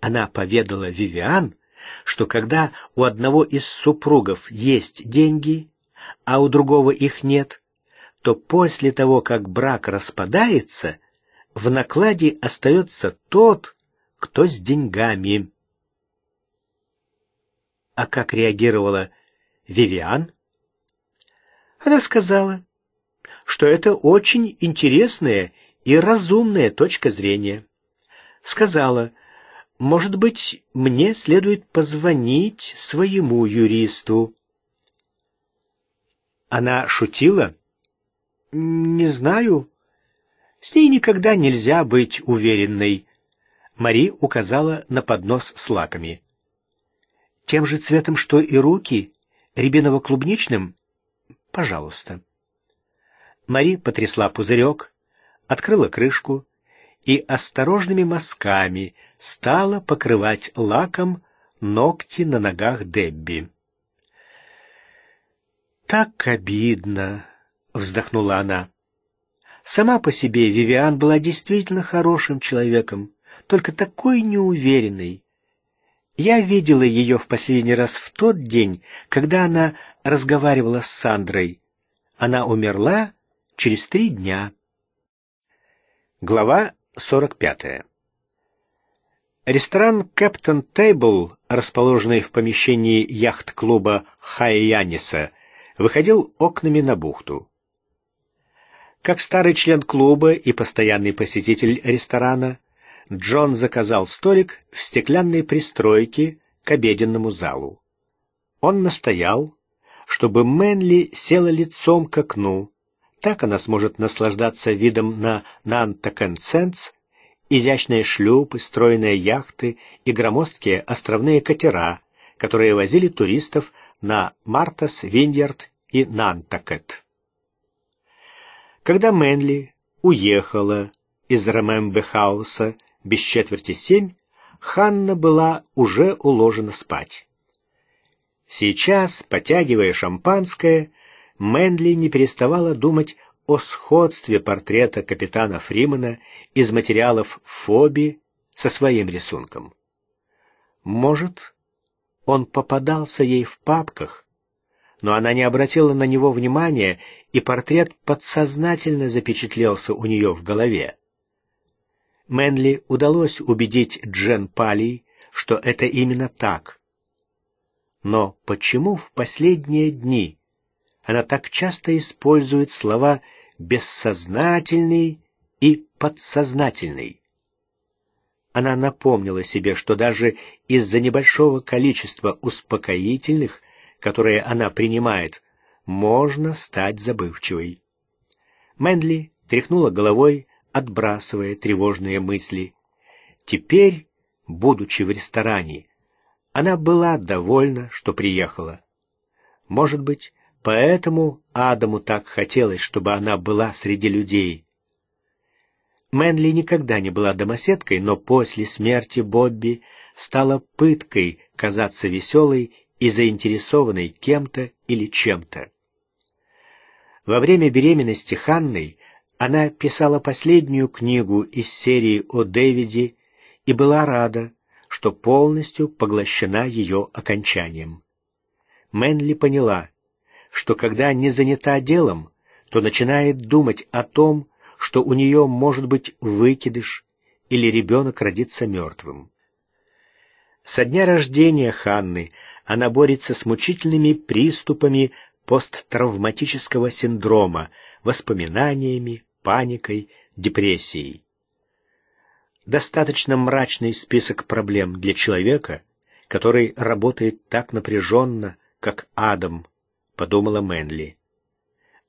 Она поведала Вивиан, что когда у одного из супругов есть деньги, а у другого их нет, то после того, как брак распадается, в накладе остается тот, кто с деньгами. А как реагировала Вивиан? Она сказала, что это очень интересная и разумная точка зрения. Сказала, может быть, мне следует позвонить своему юристу. Она шутила? Не знаю. С ней никогда нельзя быть уверенной. Мари указала на поднос с лаками. «Тем же цветом, что и руки? Рябиново-клубничным? Пожалуйста». Мари потрясла пузырек, открыла крышку и осторожными мазками стала покрывать лаком ногти на ногах Дебби. «Так обидно!» — вздохнула она. Сама по себе Вивиан была действительно хорошим человеком, только такой неуверенной. Я видела ее в последний раз в тот день, когда она разговаривала с Сандрой. Она умерла через три дня. Глава 45. Ресторан «Кэптон Тейбл», расположенный в помещении яхт-клуба «Хайяниса», выходил окнами на бухту. Как старый член клуба и постоянный посетитель ресторана, Джон заказал столик в стеклянной пристройке к обеденному залу. Он настоял, чтобы Мэнли села лицом к окну. Так она сможет наслаждаться видом на Нантакенсенс, изящные шлюпы, стройные яхты и громоздкие островные катера, которые возили туристов на Мартас, Виндьярд и Нантакет. Когда Мэнли уехала из Ромембе-хауса без четверти семь Ханна была уже уложена спать. Сейчас, потягивая шампанское, Мэнли не переставала думать о сходстве портрета капитана Фримана из материалов «Фоби» со своим рисунком. Может, он попадался ей в папках, но она не обратила на него внимания, и портрет подсознательно запечатлелся у нее в голове. Мэнли удалось убедить Джен Палий, что это именно так. Но почему в последние дни она так часто использует слова «бессознательный» и «подсознательный»? Она напомнила себе, что даже из-за небольшого количества успокоительных, которые она принимает, можно стать забывчивой. Мэнли тряхнула головой, отбрасывая тревожные мысли. Теперь, будучи в ресторане, она была довольна, что приехала. Может быть, поэтому Адаму так хотелось, чтобы она была среди людей. Мэнли никогда не была домоседкой, но после смерти Бобби стала пыткой казаться веселой и заинтересованной кем-то или чем-то. Во время беременности Ханной она писала последнюю книгу из серии о Дэвиде и была рада, что полностью поглощена ее окончанием. Мэнли поняла, что когда не занята делом, то начинает думать о том, что у нее может быть выкидыш или ребенок родится мертвым. Со дня рождения Ханны она борется с мучительными приступами посттравматического синдрома, воспоминаниями, паникой, депрессией. Достаточно мрачный список проблем для человека, который работает так напряженно, как Адам, подумала Мэнли.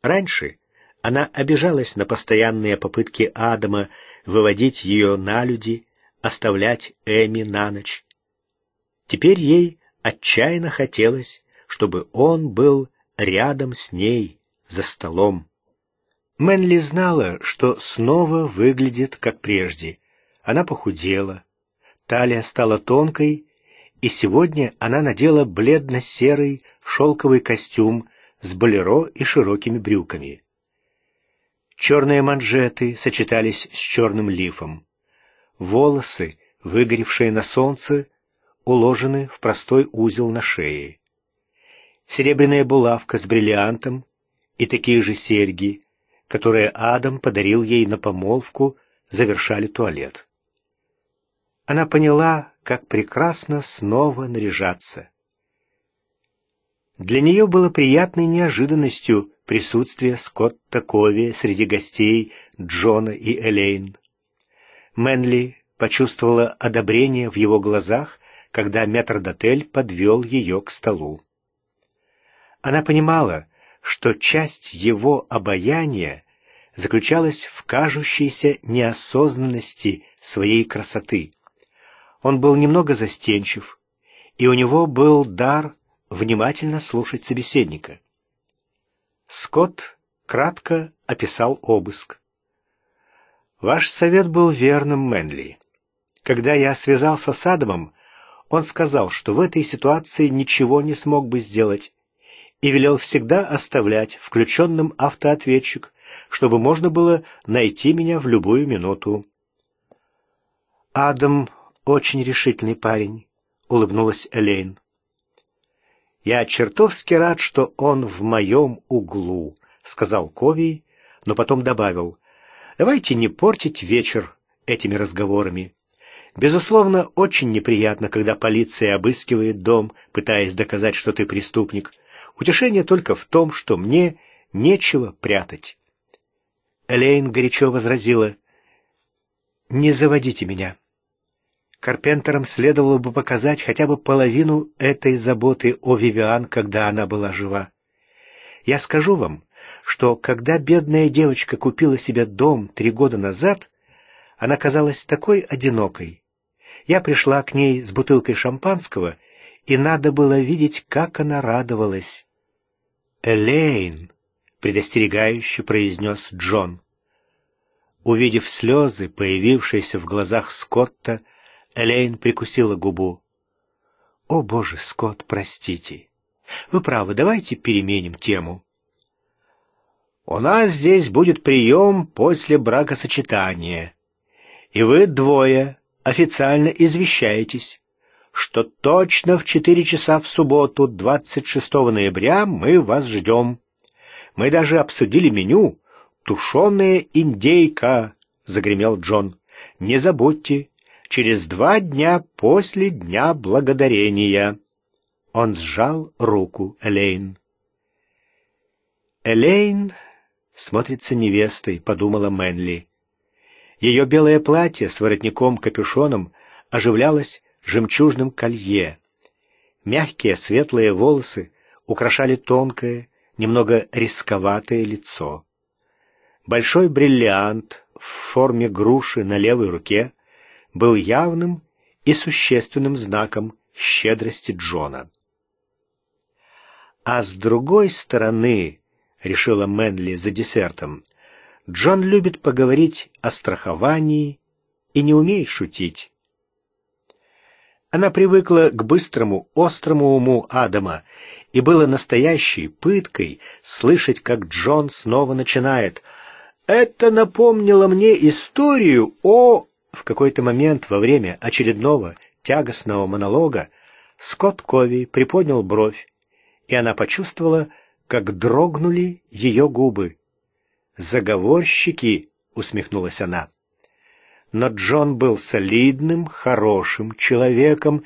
Раньше она обижалась на постоянные попытки Адама выводить ее на люди, оставлять Эми на ночь. Теперь ей отчаянно хотелось, чтобы он был рядом с ней за столом. Мэнли знала, что снова выглядит как прежде. Она похудела, талия стала тонкой, и сегодня она надела бледно-серый шелковый костюм с болеро и широкими брюками. Черные манжеты сочетались с черным лифом. Волосы, выгоревшие на солнце, уложены в простой узел на шее. Серебряная булавка с бриллиантом и такие же серьги — которые Адам подарил ей на помолвку, завершали туалет. Она поняла, как прекрасно снова наряжаться. Для нее было приятной неожиданностью присутствие Скотта Кови среди гостей Джона и Элейн. Мэнли почувствовала одобрение в его глазах, когда метрдотель подвел ее к столу. Она понимала, что часть его обаяния заключалась в кажущейся неосознанности своей красоты. Он был немного застенчив, и у него был дар внимательно слушать собеседника. Скотт кратко описал обыск. «Ваш совет был верным, Мэнли. Когда я связался с Адамом, он сказал, что в этой ситуации ничего не смог бы сделать, и велел всегда оставлять включенным автоответчик, чтобы можно было найти меня в любую минуту. «Адам очень решительный парень», — улыбнулась Элейн. «Я чертовски рад, что он в моем углу», — сказал Кови, но потом добавил, «давайте не портить вечер этими разговорами». Безусловно, очень неприятно, когда полиция обыскивает дом, пытаясь доказать, что ты преступник. Утешение только в том, что мне нечего прятать. Элейн горячо возразила. «Не заводите меня. Карпентерам следовало бы показать хотя бы половину этой заботы о Вивиан, когда она была жива. Я скажу вам, что когда бедная девочка купила себе дом три года назад, она казалась такой одинокой, я пришла к ней с бутылкой шампанского, и надо было видеть, как она радовалась. «Элейн!» — предостерегающе произнес Джон. Увидев слезы, появившиеся в глазах Скотта, Элейн прикусила губу. «О, боже, Скотт, простите! Вы правы, давайте переменим тему». «У нас здесь будет прием после бракосочетания, и вы двое официально извещаетесь, что точно в 4 часа в субботу, 26 ноября, мы вас ждем. Мы даже обсудили меню «Тушеная индейка», — загремел Джон. «Не забудьте, через два дня после Дня Благодарения». Он сжал руку Элейн. «Элейн смотрится невестой», — подумала Мэнли. Ее белое платье с воротником-капюшоном оживлялось жемчужным колье. Мягкие светлые волосы украшали тонкое, немного рисковатое лицо. Большой бриллиант в форме груши на левой руке был явным и существенным знаком щедрости Джона. А с другой стороны, решила Мэнли за десертом, Джон любит поговорить о страховании и не умеет шутить. Она привыкла к быстрому, острому уму Адама, и было настоящей пыткой слышать, как Джон снова начинает. «Это напомнило мне историю о...» В какой-то момент во время очередного тягостного монолога Скотт Кови приподнял бровь, и она почувствовала, как дрогнули ее губы заговорщики», — усмехнулась она. Но Джон был солидным, хорошим человеком,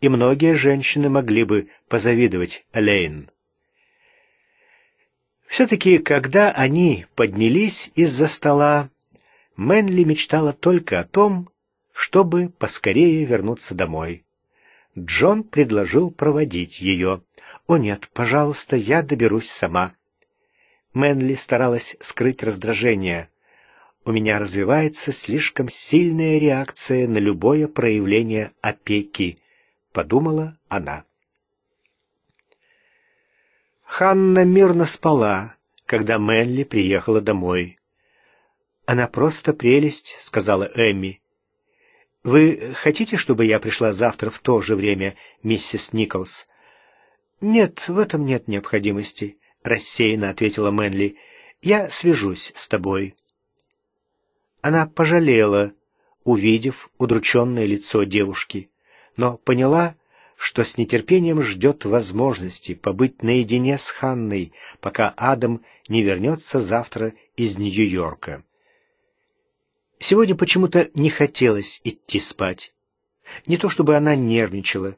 и многие женщины могли бы позавидовать Лейн. Все-таки, когда они поднялись из-за стола, Мэнли мечтала только о том, чтобы поскорее вернуться домой. Джон предложил проводить ее. «О нет, пожалуйста, я доберусь сама. Мэнли старалась скрыть раздражение. «У меня развивается слишком сильная реакция на любое проявление опеки», — подумала она. Ханна мирно спала, когда Мэнли приехала домой. «Она просто прелесть», — сказала Эмми. «Вы хотите, чтобы я пришла завтра в то же время, миссис Николс?» «Нет, в этом нет необходимости рассеянно ответила Мэнли. «Я свяжусь с тобой». Она пожалела, увидев удрученное лицо девушки, но поняла, что с нетерпением ждет возможности побыть наедине с Ханной, пока Адам не вернется завтра из Нью-Йорка. Сегодня почему-то не хотелось идти спать. Не то чтобы она нервничала,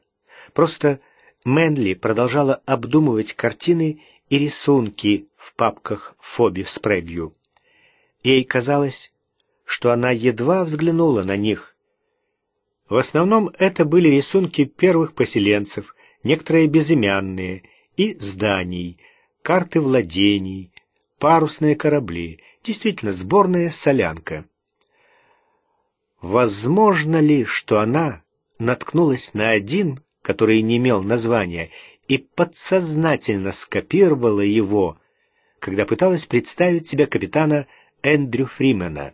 просто Мэнли продолжала обдумывать картины и рисунки в папках Фоби Спрэгью. Ей казалось, что она едва взглянула на них. В основном это были рисунки первых поселенцев, некоторые безымянные, и зданий, карты владений, парусные корабли, действительно сборная солянка. Возможно ли, что она наткнулась на один, который не имел названия, и подсознательно скопировала его, когда пыталась представить себя капитана Эндрю Фримена.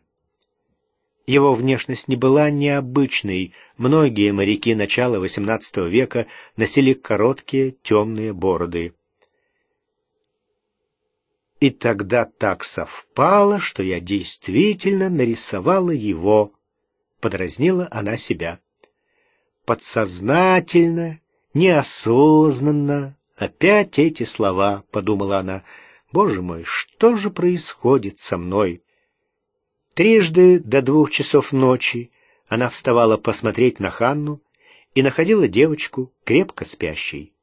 Его внешность не была необычной. Многие моряки начала XVIII века носили короткие темные бороды. И тогда так совпало, что я действительно нарисовала его. Подразнила она себя. Подсознательно, неосознанно. Опять эти слова, — подумала она. Боже мой, что же происходит со мной? Трижды до двух часов ночи она вставала посмотреть на Ханну и находила девочку крепко спящей.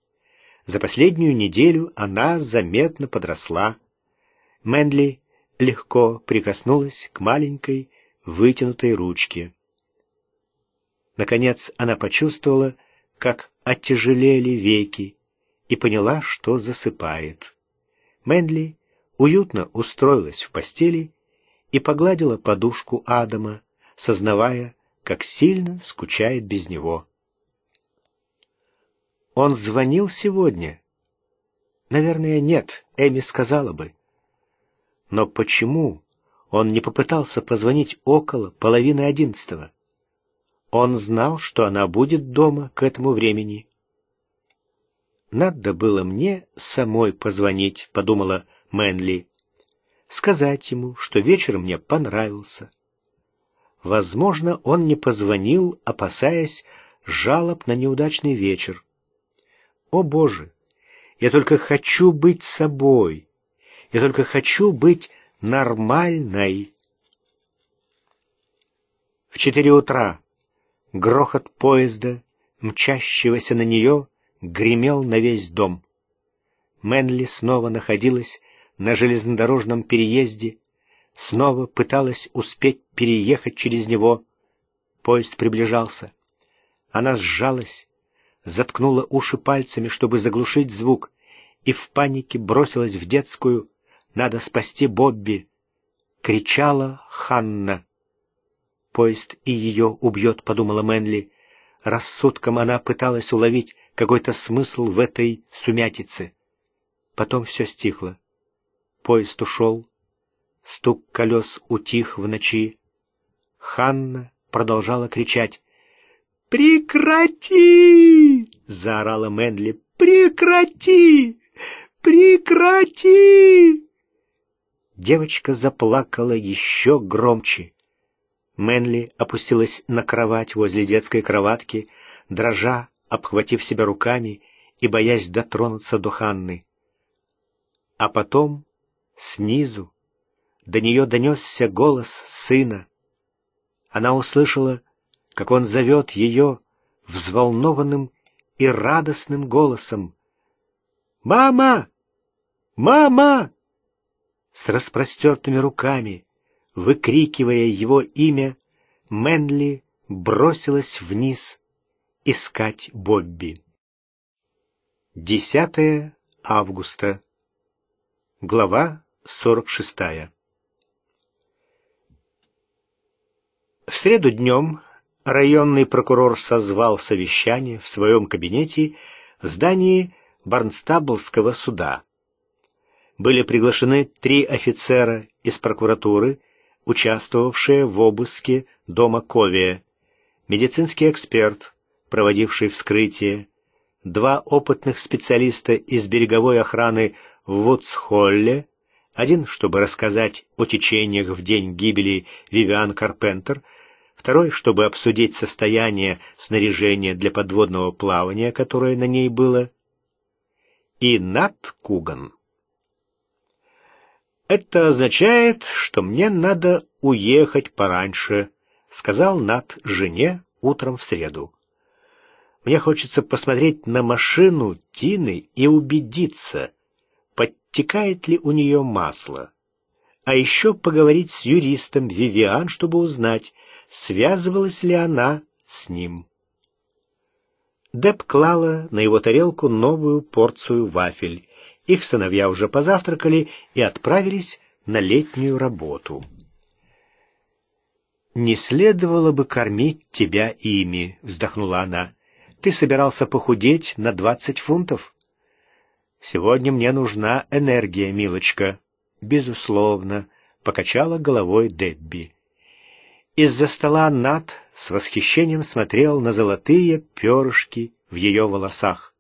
За последнюю неделю она заметно подросла. Мэнли легко прикоснулась к маленькой вытянутой ручке. Наконец она почувствовала, как оттяжелели веки, и поняла, что засыпает. Мэнли уютно устроилась в постели и погладила подушку Адама, сознавая, как сильно скучает без него. «Он звонил сегодня?» «Наверное, нет, Эми сказала бы». «Но почему он не попытался позвонить около половины одиннадцатого?» Он знал, что она будет дома к этому времени. «Надо было мне самой позвонить», — подумала Мэнли. «Сказать ему, что вечер мне понравился». Возможно, он не позвонил, опасаясь жалоб на неудачный вечер. «О, Боже! Я только хочу быть собой! Я только хочу быть нормальной!» В четыре утра Грохот поезда, мчащегося на нее, гремел на весь дом. Мэнли снова находилась на железнодорожном переезде, снова пыталась успеть переехать через него. Поезд приближался. Она сжалась, заткнула уши пальцами, чтобы заглушить звук, и в панике бросилась в детскую «Надо спасти Бобби!» Кричала Ханна. Поезд и ее убьет, подумала Мэнли. Рассудком она пыталась уловить какой-то смысл в этой сумятице. Потом все стихло. Поезд ушел. Стук колес утих в ночи. Ханна продолжала кричать. «Прекрати!» — заорала Мэнли. «Прекрати! Прекрати!» Девочка заплакала еще громче. Мэнли опустилась на кровать возле детской кроватки, дрожа, обхватив себя руками и боясь дотронуться до Ханны. А потом, снизу, до нее донесся голос сына. Она услышала, как он зовет ее взволнованным и радостным голосом. «Мама! Мама!» С распростертыми руками Выкрикивая его имя, Мэнли бросилась вниз искать Бобби. 10 августа. Глава 46. В среду днем районный прокурор созвал совещание в своем кабинете в здании Барнстаблского суда. Были приглашены три офицера из прокуратуры участвовавшая в обыске дома Ковия, медицинский эксперт, проводивший вскрытие, два опытных специалиста из береговой охраны в Вудсхолле, один, чтобы рассказать о течениях в день гибели Вивиан Карпентер, второй, чтобы обсудить состояние снаряжения для подводного плавания, которое на ней было, и Нат Куган. «Это означает, что мне надо уехать пораньше», — сказал Над жене утром в среду. «Мне хочется посмотреть на машину Тины и убедиться, подтекает ли у нее масло. А еще поговорить с юристом Вивиан, чтобы узнать, связывалась ли она с ним». Деб клала на его тарелку новую порцию вафель их сыновья уже позавтракали и отправились на летнюю работу. «Не следовало бы кормить тебя ими», — вздохнула она. «Ты собирался похудеть на двадцать фунтов?» «Сегодня мне нужна энергия, милочка». «Безусловно», — покачала головой Дебби. Из-за стола Нат с восхищением смотрел на золотые перышки в ее волосах.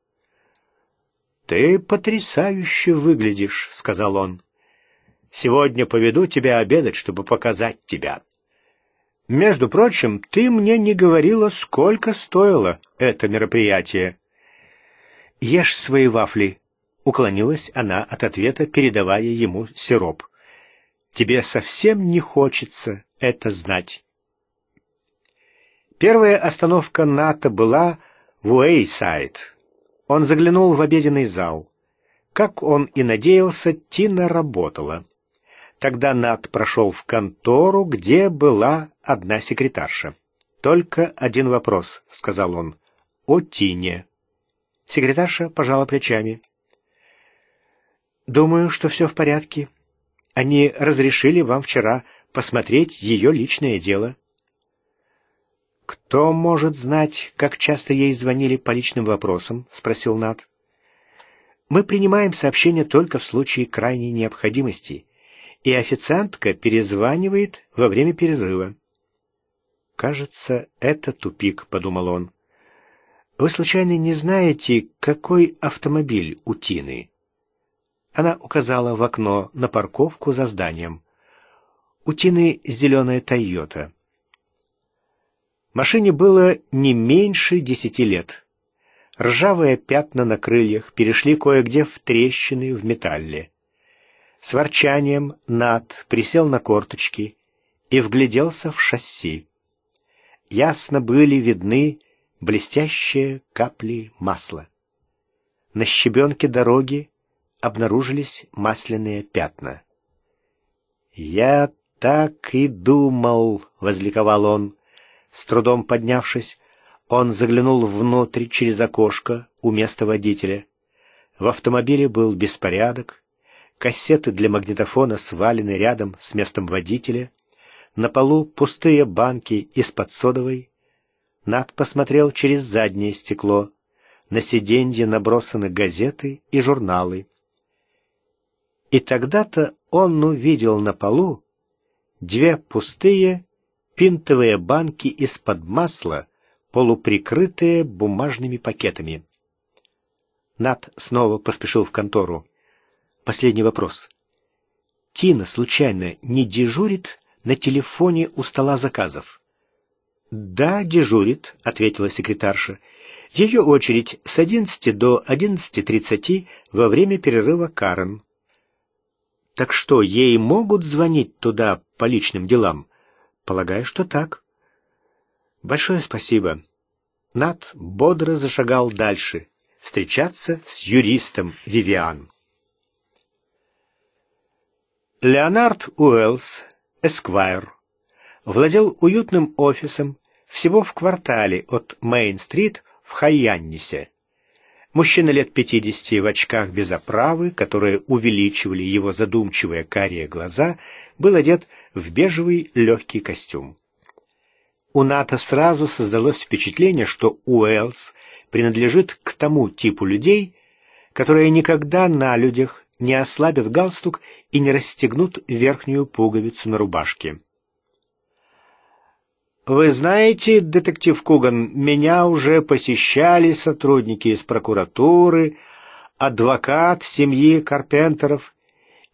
«Ты потрясающе выглядишь», — сказал он. «Сегодня поведу тебя обедать, чтобы показать тебя. Между прочим, ты мне не говорила, сколько стоило это мероприятие». «Ешь свои вафли», — уклонилась она от ответа, передавая ему сироп. «Тебе совсем не хочется это знать». Первая остановка НАТО была в Уэйсайд, он заглянул в обеденный зал. Как он и надеялся, Тина работала. Тогда Над прошел в контору, где была одна секретарша. «Только один вопрос», — сказал он. «О Тине». Секретарша пожала плечами. «Думаю, что все в порядке. Они разрешили вам вчера посмотреть ее личное дело». «Кто может знать, как часто ей звонили по личным вопросам?» — спросил Нат. «Мы принимаем сообщения только в случае крайней необходимости, и официантка перезванивает во время перерыва». «Кажется, это тупик», — подумал он. «Вы случайно не знаете, какой автомобиль у Тины?» Она указала в окно на парковку за зданием. «У Тины зеленая Тойота». Машине было не меньше десяти лет. Ржавые пятна на крыльях перешли кое-где в трещины в металле. С ворчанием Над присел на корточки и вгляделся в шасси. Ясно были видны блестящие капли масла. На щебенке дороги обнаружились масляные пятна. «Я так и думал», — возликовал он, с трудом поднявшись, он заглянул внутрь через окошко у места водителя. В автомобиле был беспорядок, кассеты для магнитофона свалены рядом с местом водителя, на полу пустые банки из-под содовой. Над посмотрел через заднее стекло. На сиденье набросаны газеты и журналы. И тогда-то он увидел на полу две пустые пинтовые банки из-под масла, полуприкрытые бумажными пакетами. Нат снова поспешил в контору. Последний вопрос. Тина, случайно, не дежурит на телефоне у стола заказов? «Да, дежурит», — ответила секретарша. «Ее очередь с одиннадцати до одиннадцати тридцати во время перерыва Карен». «Так что, ей могут звонить туда по личным делам?» Полагаю, что так. Большое спасибо. Нат бодро зашагал дальше. Встречаться с юристом Вивиан. Леонард Уэллс, Эсквайр, владел уютным офисом всего в квартале от Мейн-стрит в Хайяннисе. Мужчина лет пятидесяти в очках без оправы, которые увеличивали его задумчивые карие глаза, был одет в бежевый легкий костюм. У НАТО сразу создалось впечатление, что Уэллс принадлежит к тому типу людей, которые никогда на людях не ослабят галстук и не расстегнут верхнюю пуговицу на рубашке. Вы знаете, детектив Куган, меня уже посещали сотрудники из прокуратуры, адвокат семьи Карпентеров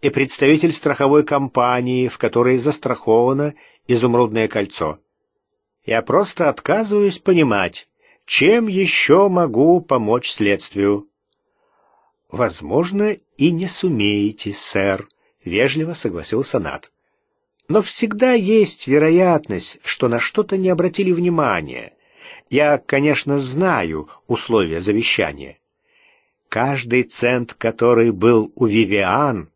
и представитель страховой компании, в которой застраховано изумрудное кольцо. Я просто отказываюсь понимать, чем еще могу помочь следствию. «Возможно, и не сумеете, сэр», — вежливо согласился Нат. Но всегда есть вероятность, что на что-то не обратили внимания. Я, конечно, знаю условия завещания. Каждый цент, который был у Вивиан,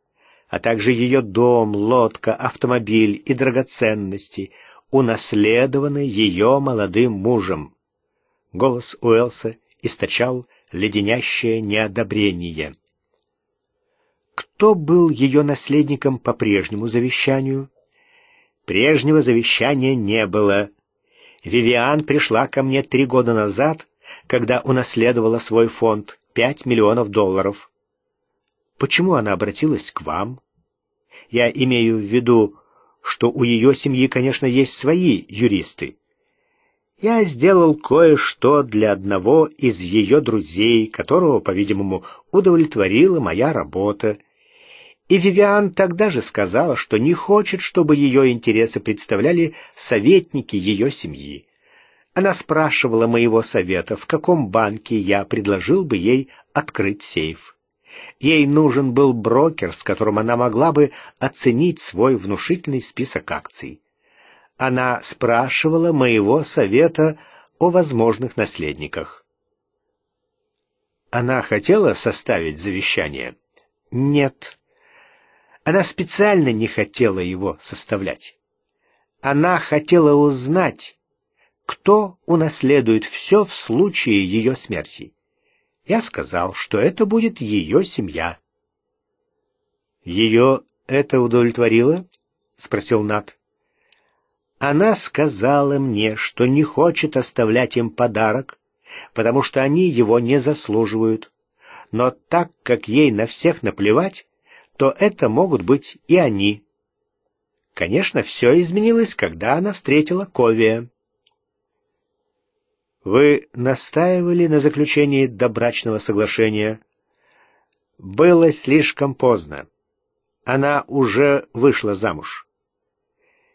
а также ее дом, лодка, автомобиль и драгоценности, унаследованы ее молодым мужем. Голос Уэлса источал леденящее неодобрение. Кто был ее наследником по прежнему завещанию? Прежнего завещания не было. Вивиан пришла ко мне три года назад, когда унаследовала свой фонд — пять миллионов долларов. Почему она обратилась к вам? Я имею в виду, что у ее семьи, конечно, есть свои юристы. Я сделал кое-что для одного из ее друзей, которого, по-видимому, удовлетворила моя работа — и Вивиан тогда же сказала, что не хочет, чтобы ее интересы представляли советники ее семьи. Она спрашивала моего совета, в каком банке я предложил бы ей открыть сейф. Ей нужен был брокер, с которым она могла бы оценить свой внушительный список акций. Она спрашивала моего совета о возможных наследниках. Она хотела составить завещание? Нет. Она специально не хотела его составлять. Она хотела узнать, кто унаследует все в случае ее смерти. Я сказал, что это будет ее семья. «Ее это удовлетворило?» — спросил Нат. «Она сказала мне, что не хочет оставлять им подарок, потому что они его не заслуживают. Но так как ей на всех наплевать, то это могут быть и они. Конечно, все изменилось, когда она встретила Ковия. Вы настаивали на заключении добрачного соглашения. Было слишком поздно. Она уже вышла замуж.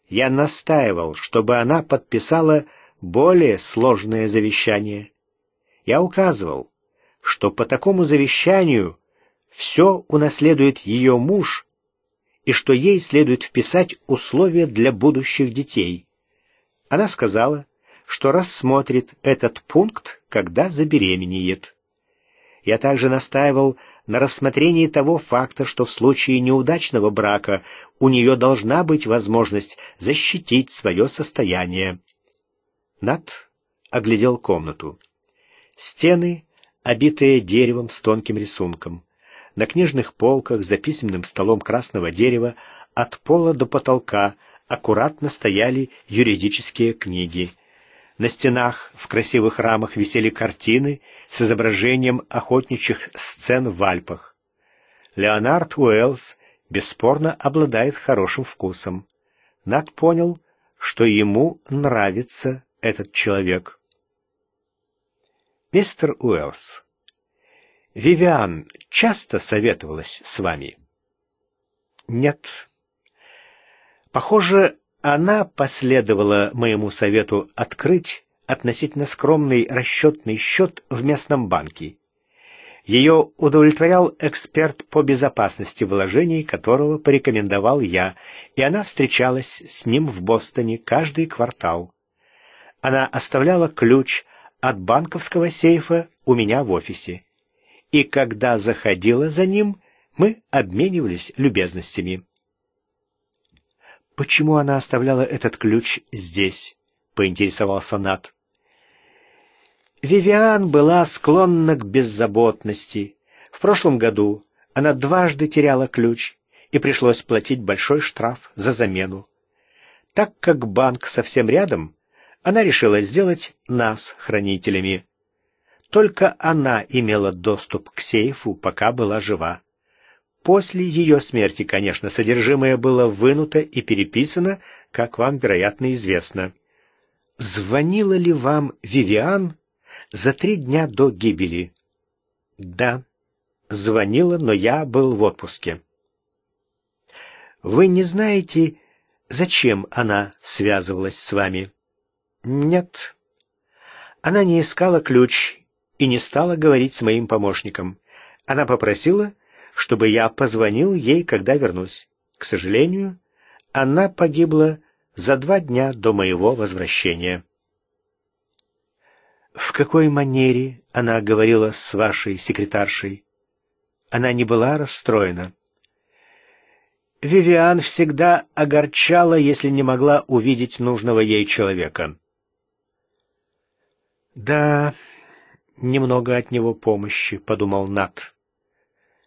Я настаивал, чтобы она подписала более сложное завещание. Я указывал, что по такому завещанию все унаследует ее муж и что ей следует вписать условия для будущих детей. Она сказала, что рассмотрит этот пункт, когда забеременеет. Я также настаивал на рассмотрении того факта, что в случае неудачного брака у нее должна быть возможность защитить свое состояние. Нат оглядел комнату. Стены, обитые деревом с тонким рисунком на книжных полках за письменным столом красного дерева от пола до потолка аккуратно стояли юридические книги. На стенах в красивых рамах висели картины с изображением охотничьих сцен в Альпах. Леонард Уэллс бесспорно обладает хорошим вкусом. Над понял, что ему нравится этот человек. Мистер Уэллс, Вивиан часто советовалась с вами? Нет. Похоже, она последовала моему совету открыть относительно скромный расчетный счет в местном банке. Ее удовлетворял эксперт по безопасности вложений, которого порекомендовал я, и она встречалась с ним в Бостоне каждый квартал. Она оставляла ключ от банковского сейфа у меня в офисе и когда заходила за ним, мы обменивались любезностями. «Почему она оставляла этот ключ здесь?» — поинтересовался Нат. Вивиан была склонна к беззаботности. В прошлом году она дважды теряла ключ, и пришлось платить большой штраф за замену. Так как банк совсем рядом, она решила сделать нас хранителями. Только она имела доступ к сейфу, пока была жива. После ее смерти, конечно, содержимое было вынуто и переписано, как вам, вероятно, известно. Звонила ли вам Вивиан за три дня до гибели? Да, звонила, но я был в отпуске. Вы не знаете, зачем она связывалась с вами? Нет. Она не искала ключ и не стала говорить с моим помощником. Она попросила, чтобы я позвонил ей, когда вернусь. К сожалению, она погибла за два дня до моего возвращения. В какой манере она говорила с вашей секретаршей? Она не была расстроена. Вивиан всегда огорчала, если не могла увидеть нужного ей человека. Да, немного от него помощи», — подумал Нат.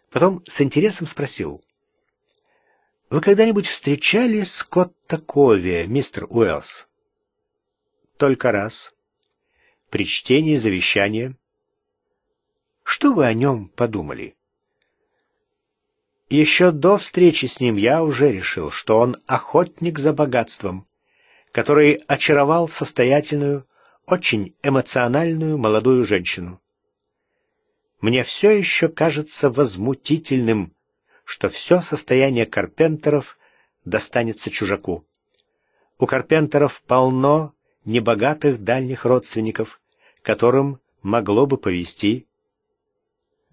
Потом с интересом спросил. «Вы когда-нибудь встречали Скотта Кови, мистер Уэллс?» «Только раз. При чтении завещания». «Что вы о нем подумали?» Еще до встречи с ним я уже решил, что он охотник за богатством, который очаровал состоятельную, очень эмоциональную молодую женщину. Мне все еще кажется возмутительным, что все состояние Карпентеров достанется чужаку. У Карпентеров полно небогатых дальних родственников, которым могло бы повести.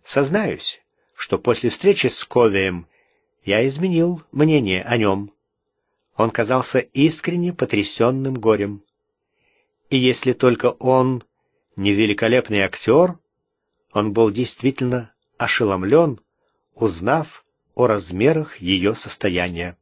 Сознаюсь, что после встречи с Ковием я изменил мнение о нем. Он казался искренне потрясенным горем. И если только он не великолепный актер, он был действительно ошеломлен, узнав о размерах ее состояния.